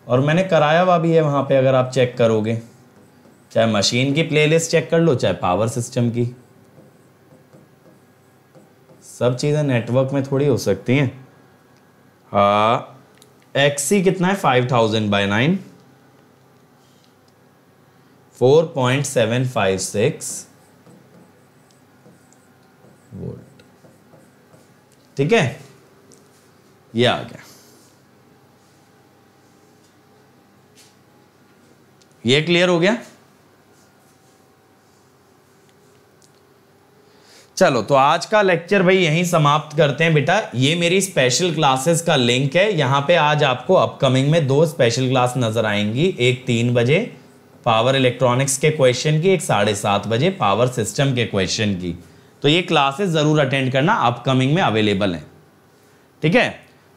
और मैंने कराया हुआ भी है वहाँ पे अगर आप चेक करोगे चाहे मशीन की प्लेलिस्ट चेक कर लो चाहे पावर सिस्टम की सब चीज़ें नेटवर्क में थोड़ी हो सकती हैं हाँ एक्सी कितना है five thousand by nine four point seven five six volt ठीक है ये आ गया ये क्लियर हो गया चलो तो आज का लेक्चर भाई यहीं समाप्त करते हैं बेटा ये मेरी स्पेशल क्लासेस का लिंक है यहां पे आज आपको अपकमिंग में दो स्पेशल क्लास नजर आएंगी एक तीन बजे पावर इलेक्ट्रॉनिक्स के क्वेश्चन की एक साढ़े सात बजे पावर सिस्टम के क्वेश्चन की तो ये क्लासेस ज़रूर अटेंड करना अपकमिंग में अवेलेबल है ठीक है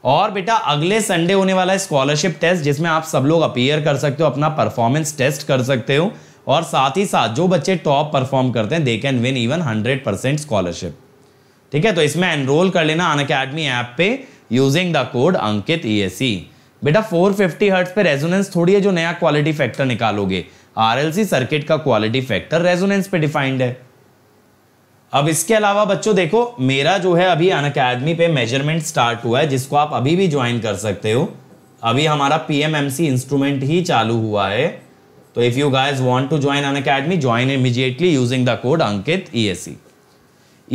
और बेटा अगले संडे होने वाला है स्कॉलरशिप टेस्ट जिसमें आप सब लोग अपियर कर सकते हो अपना परफॉर्मेंस टेस्ट कर सकते हो और साथ ही साथ जो बच्चे टॉप परफॉर्म करते हैं they can win even hundred percent scholarship ठीक है तो इसमें एनरोल कर लेना अन अकेडमी ऐप पे using the code Ankit E e e. बेटा 450 फिफ्टी हर्ट्स पे रेजोनेंस थोड़ी है जो नया क्वालिटी फैक्टर निकालोगे आरएलसी सर्किट का क्वालिटी फैक्टर रेजोनेंस पे डिफाइंड है अब इसके अलावा बच्चों देखो मेरा जो है अभी अन अकेडमी पे मेजरमेंट स्टार्ट हुआ है जिसको आप अभी भी ज्वाइन कर सकते हो अभी हमारा पीएमएमसी इंस्ट्रूमेंट ही चालू हुआ है तो if you guys want to join Unacademy join immediately using the code Ankit E S C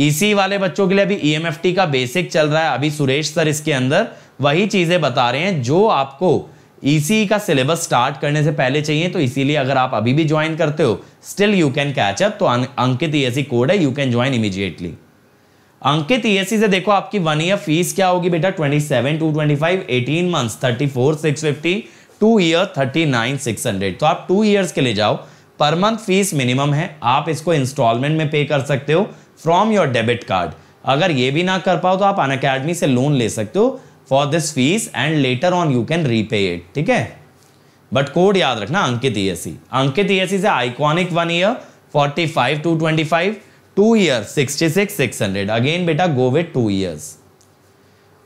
E C वाले बच्चों के लिए अभी ई एम एफ टी का बेसिक चल रहा है अभी सुरेश सर इसके अंदर वही चीज़ें बता रहे हैं जो आपको ईसी का सिलेबस स्टार्ट करने से पहले चाहिए तो इसीलिए अगर आप अभी भी ज्वाइन करते हो still you can catch up तो अंकित ईएससी e कोड है you can join immediately Ankit ESC e से देखो आपकी वन ईयर फीस क्या होगी बेटा 27 225 18 मंथ्स 34 650 टू ईयर 39 600 तो आप टू ईयर्स के लिए जाओ पर मंथ फीस मिनिमम है आप इसको इंस्टॉलमेंट में पे कर सकते हो फ्रॉम योर डेबिट कार्ड अगर ये भी ना कर पाओ तो आप अन से लोन ले सकते हो for this fees and later on you can repay it ठीक है बट कोड याद रखना Ankit ESC e Ankit ESC e से iconic one year 45 two five two year 66 600 again बेटा गो विथ टू ईयर्स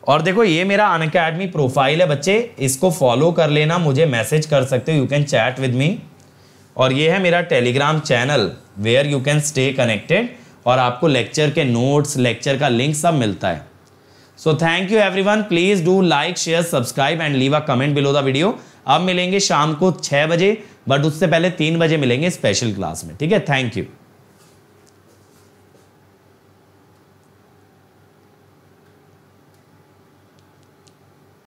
और देखो ये मेरा अन अकेडमी प्रोफाइल है बच्चे इसको फॉलो कर लेना मुझे मैसेज कर सकते हो you can chat with me और ये है मेरा Telegram channel where you can stay connected और आपको लेक्चर के नोट्स लेक्चर का लिंक सब मिलता है so thank you one please do like share subscribe and leave a comment below the video अब मिलेंगे शाम को छह बजे बट उससे पहले तीन बजे मिलेंगे स्पेशल क्लास में ठीक है थैंक यू